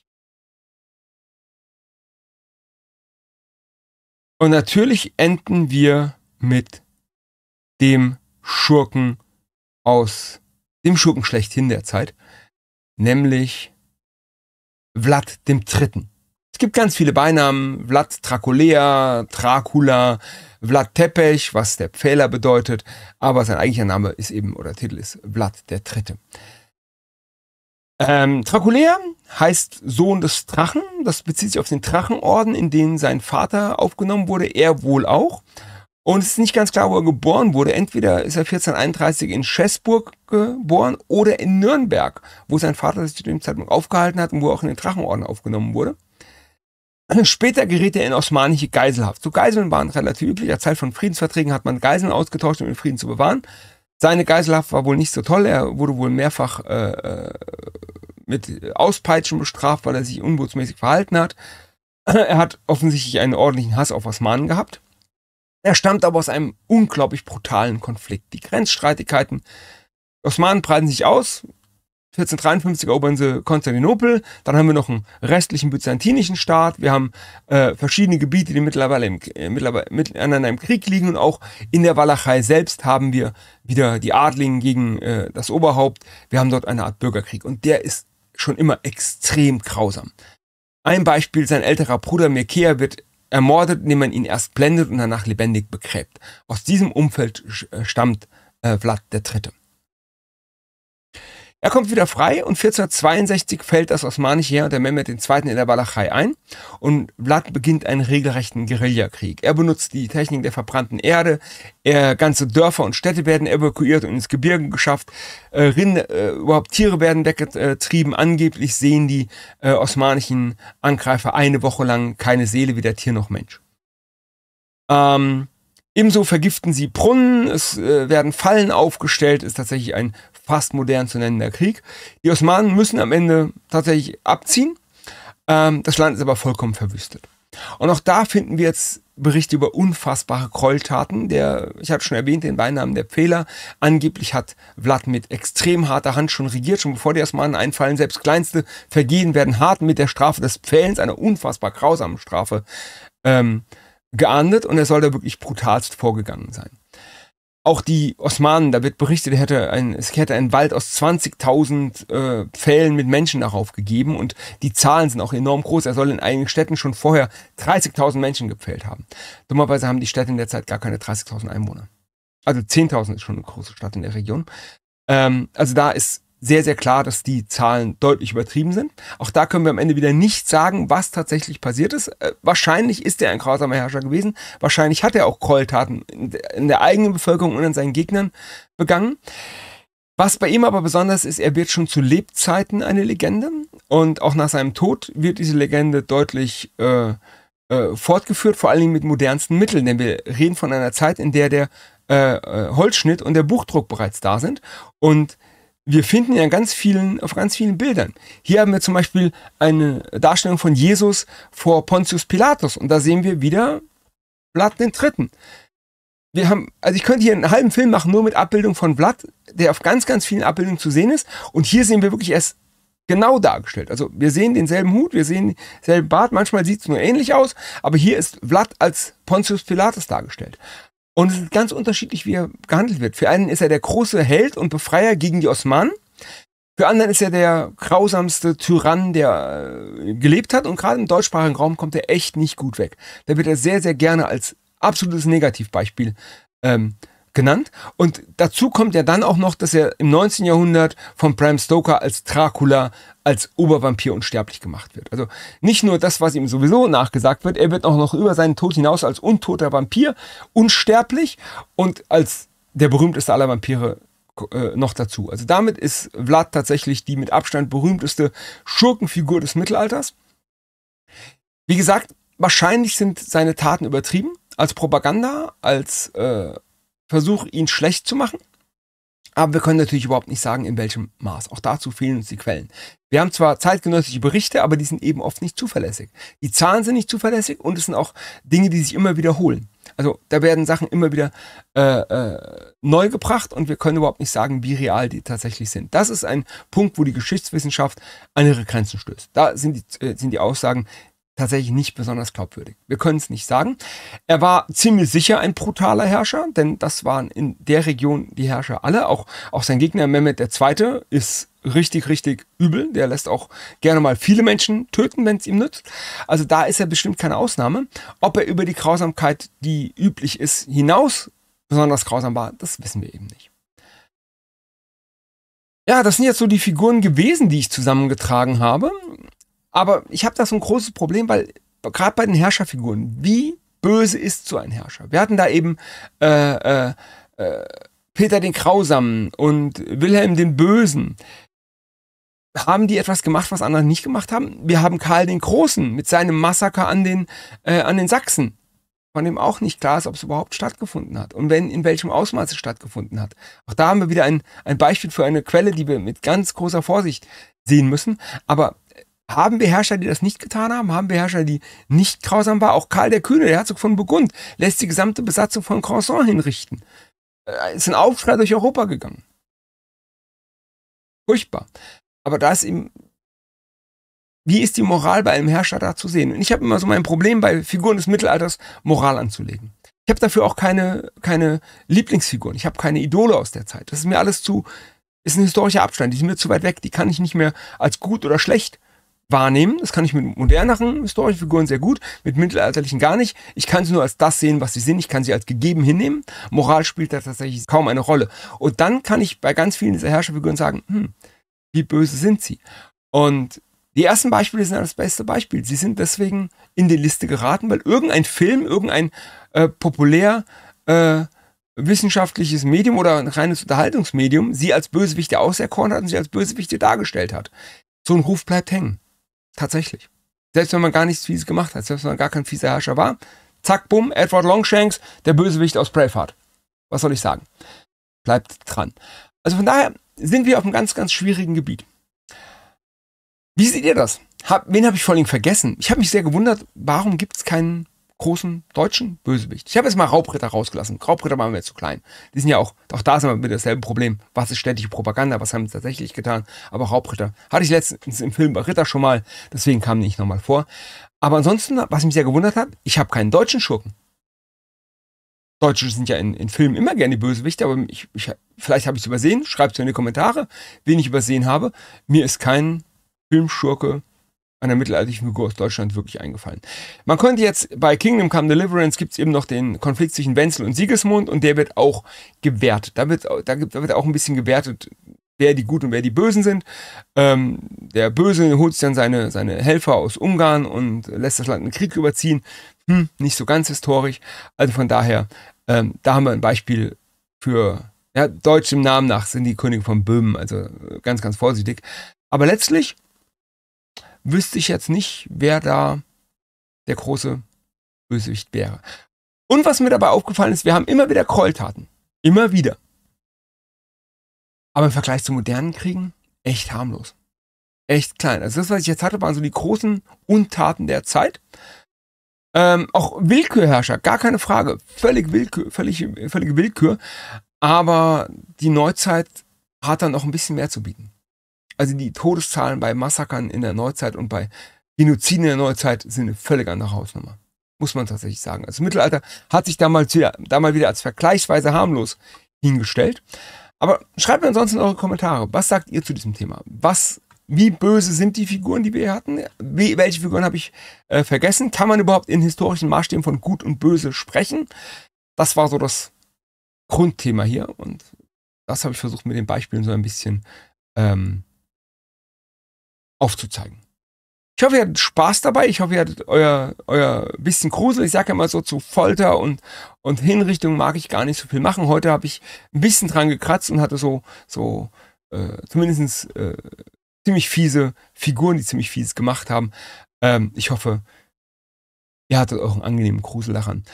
Und natürlich enden wir mit dem Schurken aus dem Schurken schlechthin der Zeit, nämlich Vlad dem Dritten. Es gibt ganz viele Beinamen, Vlad Tracolea, Dracula, Vlad Tepech, was der Pfähler bedeutet, aber sein eigentlicher Name ist eben, oder Titel ist Vlad der Dritte. Ähm, Draculea heißt Sohn des Drachen, das bezieht sich auf den Drachenorden, in den sein Vater aufgenommen wurde, er wohl auch. Und es ist nicht ganz klar, wo er geboren wurde. Entweder ist er 1431 in Schäßburg geboren oder in Nürnberg, wo sein Vater sich zu dem Zeitpunkt aufgehalten hat und wo er auch in den Drachenorden aufgenommen wurde. Später geriet er in osmanische Geiselhaft. So Geiseln waren relativ üblich. Der Zeit von Friedensverträgen hat man Geiseln ausgetauscht, um den Frieden zu bewahren. Seine Geiselhaft war wohl nicht so toll. Er wurde wohl mehrfach äh, äh mit Auspeitschen bestraft, weil er sich unbotsmäßig verhalten hat. Er hat offensichtlich einen ordentlichen Hass auf Osmanen gehabt. Er stammt aber aus einem unglaublich brutalen Konflikt. Die Grenzstreitigkeiten. Osmanen breiten sich aus. 1453 erobern sie Konstantinopel. Dann haben wir noch einen restlichen byzantinischen Staat. Wir haben äh, verschiedene Gebiete, die mittlerweile, im, äh, mittlerweile miteinander im Krieg liegen. Und auch in der Walachei selbst haben wir wieder die Adligen gegen äh, das Oberhaupt. Wir haben dort eine Art Bürgerkrieg. Und der ist schon immer extrem grausam. Ein Beispiel, sein älterer Bruder Merkea wird ermordet, indem man ihn erst blendet und danach lebendig begräbt. Aus diesem Umfeld äh, stammt äh, Vlad III. Er kommt wieder frei und 1462 fällt das osmanische Heer unter Mehmed II. in der Walachei ein und Vlad beginnt einen regelrechten Guerillakrieg. Er benutzt die Technik der verbrannten Erde, er, ganze Dörfer und Städte werden evakuiert und ins Gebirge geschafft, äh, Rinde, äh, überhaupt Tiere werden weggetrieben. Angeblich sehen die äh, osmanischen Angreifer eine Woche lang keine Seele, weder Tier noch Mensch. Ähm, Ebenso vergiften sie Brunnen, es äh, werden Fallen aufgestellt, ist tatsächlich ein fast modern zu nennender Krieg. Die Osmanen müssen am Ende tatsächlich abziehen. Ähm, das Land ist aber vollkommen verwüstet. Und auch da finden wir jetzt Berichte über unfassbare Gräueltaten. Der, ich habe schon erwähnt, den Beinamen der Pfähler. Angeblich hat Vlad mit extrem harter Hand schon regiert, schon bevor die Osmanen einfallen. Selbst kleinste Vergehen werden hart mit der Strafe des Pfählens, einer unfassbar grausamen Strafe, ähm, geahndet. Und er soll da wirklich brutalst vorgegangen sein auch die Osmanen, da wird berichtet, hätte ein, es hätte einen Wald aus 20.000 äh, Fällen mit Menschen darauf gegeben und die Zahlen sind auch enorm groß. Er soll in einigen Städten schon vorher 30.000 Menschen gepfählt haben. Dummerweise haben die Städte in der Zeit gar keine 30.000 Einwohner. Also 10.000 ist schon eine große Stadt in der Region. Ähm, also da ist sehr, sehr klar, dass die Zahlen deutlich übertrieben sind. Auch da können wir am Ende wieder nicht sagen, was tatsächlich passiert ist. Äh, wahrscheinlich ist er ein grausamer Herrscher gewesen. Wahrscheinlich hat er auch Gräueltaten in, der eigenen Bevölkerung und an seinen Gegnern begangen. Was bei ihm aber besonders ist, er wird schon zu Lebzeiten eine Legende und auch nach seinem Tod wird diese Legende deutlich äh, äh, fortgeführt, vor allen Dingen mit modernsten Mitteln, denn wir reden von einer Zeit, in der der äh, äh Holzschnitt und der Buchdruck bereits da sind und wir finden ihn an ganz vielen, auf ganz vielen Bildern. Hier haben wir zum Beispiel eine Darstellung von Jesus vor Pontius Pilatus und da sehen wir wieder Vlad den Dritten. Wir haben, also ich könnte hier einen halben Film machen, nur mit Abbildung von Vlad, der auf ganz, ganz vielen Abbildungen zu sehen ist. Und hier sehen wir wirklich erst genau dargestellt. Also wir sehen denselben Hut, wir sehen denselben Bart, manchmal sieht es nur ähnlich aus, aber hier ist Vlad als Pontius Pilatus dargestellt. Und es ist ganz unterschiedlich, wie er gehandelt wird. Für einen ist er der große Held und Befreier gegen die Osmanen. Für anderen ist er der grausamste Tyrann, der äh, gelebt hat. Und gerade im deutschsprachigen Raum kommt er echt nicht gut weg. Da wird er sehr, sehr gerne als absolutes Negativbeispiel ähm, genannt. Und dazu kommt ja dann auch noch, dass er im 19. Jahrhundert von Bram Stoker als Dracula als Obervampir unsterblich gemacht wird. Also nicht nur das, was ihm sowieso nachgesagt wird, er wird auch noch über seinen Tod hinaus als untoter Vampir unsterblich und als der berühmteste aller Vampire äh, noch dazu. Also damit ist Vlad tatsächlich die mit Abstand berühmteste Schurkenfigur des Mittelalters. Wie gesagt, wahrscheinlich sind seine Taten übertrieben als Propaganda, als äh, Versuch, ihn schlecht zu machen. Aber wir können natürlich überhaupt nicht sagen, in welchem Maß. Auch dazu fehlen uns die Quellen. Wir haben zwar zeitgenössische Berichte, aber die sind eben oft nicht zuverlässig. Die Zahlen sind nicht zuverlässig und es sind auch Dinge, die sich immer wiederholen. Also da werden Sachen immer wieder äh, äh, neu gebracht und wir können überhaupt nicht sagen, wie real die tatsächlich sind. Das ist ein Punkt, wo die Geschichtswissenschaft an ihre Grenzen stößt. Da sind die, äh, sind die Aussagen tatsächlich nicht besonders glaubwürdig. Wir können es nicht sagen. Er war ziemlich sicher ein brutaler Herrscher, denn das waren in der Region die Herrscher alle. Auch, auch sein Gegner Mehmet II. ist richtig, richtig übel. Der lässt auch gerne mal viele Menschen töten, wenn es ihm nützt. Also da ist er bestimmt keine Ausnahme. Ob er über die Grausamkeit, die üblich ist, hinaus besonders grausam war, das wissen wir eben nicht. Ja, das sind jetzt so die Figuren gewesen, die ich zusammengetragen habe. Aber ich habe da so ein großes Problem, weil gerade bei den Herrscherfiguren, wie böse ist so ein Herrscher? Wir hatten da eben äh, äh, äh, Peter den Grausamen und Wilhelm den Bösen. Haben die etwas gemacht, was andere nicht gemacht haben? Wir haben Karl den Großen mit seinem Massaker an den, äh, an den Sachsen, von dem auch nicht klar ist, ob es überhaupt stattgefunden hat und wenn, in welchem Ausmaß es stattgefunden hat. Auch da haben wir wieder ein, ein Beispiel für eine Quelle, die wir mit ganz großer Vorsicht sehen müssen. Aber haben wir Herrscher, die das nicht getan haben? Haben wir Herrscher, die nicht grausam waren? Auch Karl der Kühne, der Herzog von Burgund, lässt die gesamte Besatzung von Croissant hinrichten. Äh, ist ein Aufschrei durch Europa gegangen. Furchtbar. Aber da ist eben, wie ist die Moral bei einem Herrscher da zu sehen? Und ich habe immer so mein Problem bei Figuren des Mittelalters, Moral anzulegen. Ich habe dafür auch keine, keine Lieblingsfiguren. Ich habe keine Idole aus der Zeit. Das ist mir alles zu, ist ein historischer Abstand. Die sind mir zu weit weg. Die kann ich nicht mehr als gut oder schlecht wahrnehmen. Das kann ich mit moderneren historischen Figuren sehr gut, mit mittelalterlichen gar nicht. Ich kann sie nur als das sehen, was sie sind. Ich kann sie als gegeben hinnehmen. Moral spielt da tatsächlich kaum eine Rolle. Und dann kann ich bei ganz vielen dieser Herrscherfiguren sagen, hm, wie böse sind sie? Und die ersten Beispiele sind das beste Beispiel. Sie sind deswegen in die Liste geraten, weil irgendein Film, irgendein äh, populär äh, wissenschaftliches Medium oder ein reines Unterhaltungsmedium sie als Bösewichte auserkoren hat und sie als Bösewichte dargestellt hat. So ein Ruf bleibt hängen. Tatsächlich. Selbst wenn man gar nichts Fieses gemacht hat, selbst wenn man gar kein fieser Herrscher war, zack, bumm, Edward Longshanks, der Bösewicht aus Braveheart. Was soll ich sagen? Bleibt dran. Also von daher sind wir auf einem ganz, ganz schwierigen Gebiet. Wie seht ihr das? Hab, wen habe ich vor allem vergessen? Ich habe mich sehr gewundert, warum gibt es keinen großen deutschen Bösewicht. Ich habe jetzt mal Raubritter rausgelassen. Raubritter waren mir zu klein. Die sind ja auch, auch da sind wir mit dasselbe Problem. Was ist ständige Propaganda? Was haben sie tatsächlich getan? Aber Raubritter hatte ich letztens im Film bei Ritter schon mal. Deswegen kam die nicht nochmal vor. Aber ansonsten, was mich sehr gewundert hat, ich habe keinen deutschen Schurken. Deutsche sind ja in, in Filmen immer gerne die Bösewichte, aber ich, ich, vielleicht habe ich es übersehen. Schreibt es mir in die Kommentare, wen ich übersehen habe. Mir ist kein Filmschurke einer mittelalterlichen Figur aus Deutschland wirklich eingefallen. Man könnte jetzt bei Kingdom Come Deliverance gibt es eben noch den Konflikt zwischen Wenzel und Siegesmund und der wird auch gewertet. Da wird, da gibt, da wird auch ein bisschen gewertet, wer die Guten und wer die Bösen sind. Ähm, der Böse holt sich dann seine, seine Helfer aus Ungarn und lässt das Land einen Krieg überziehen. Hm, nicht so ganz historisch. Also von daher, ähm, da haben wir ein Beispiel für, ja, deutsch im Namen nach sind die Könige von Böhmen, also äh, ganz, ganz vorsichtig. Aber letztlich wüsste ich jetzt nicht, wer da der große Bösewicht wäre. Und was mir dabei aufgefallen ist, wir haben immer wieder Gräueltaten. Immer wieder. Aber im Vergleich zu modernen Kriegen echt harmlos. Echt klein. Also das, was ich jetzt hatte, waren so die großen Untaten der Zeit. Ähm, auch Willkürherrscher, gar keine Frage. Völlig Willkür, völlig, völlige Willkür. Aber die Neuzeit hat dann noch ein bisschen mehr zu bieten. Also die Todeszahlen bei Massakern in der Neuzeit und bei Genoziden in der Neuzeit sind eine völlig andere Hausnummer. Muss man tatsächlich sagen. Also Mittelalter hat sich damals wieder, damals wieder als vergleichsweise harmlos hingestellt. Aber schreibt mir ansonsten eure Kommentare. Was sagt ihr zu diesem Thema? Was, wie böse sind die Figuren, die wir hier hatten? Wie, welche Figuren habe ich äh, vergessen? Kann man überhaupt in historischen Maßstäben von gut und böse sprechen? Das war so das Grundthema hier und das habe ich versucht mit den Beispielen so ein bisschen ähm, aufzuzeigen. Ich hoffe, ihr hattet Spaß dabei. Ich hoffe, ihr hattet euer, euer bisschen Grusel. Ich sage ja immer so zu Folter und, und Hinrichtung mag ich gar nicht so viel machen. Heute habe ich ein bisschen dran gekratzt und hatte so, so äh, zumindest äh, ziemlich fiese Figuren, die ziemlich fieses gemacht haben. Ähm, ich hoffe, ihr hattet euren angenehmen Grusel daran.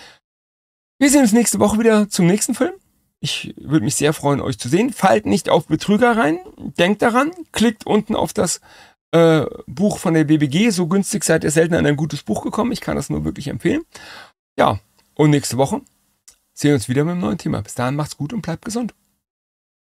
Wir sehen uns nächste Woche wieder zum nächsten Film. Ich würde mich sehr freuen, euch zu sehen. Fallt nicht auf Betrüger rein. Denkt daran, klickt unten auf das äh, Buch von der BBG. So günstig seid ihr selten an ein gutes Buch gekommen. Ich kann das nur wirklich empfehlen. Ja, und nächste Woche sehen wir uns wieder mit einem neuen Thema. Bis dahin macht's gut und bleibt gesund.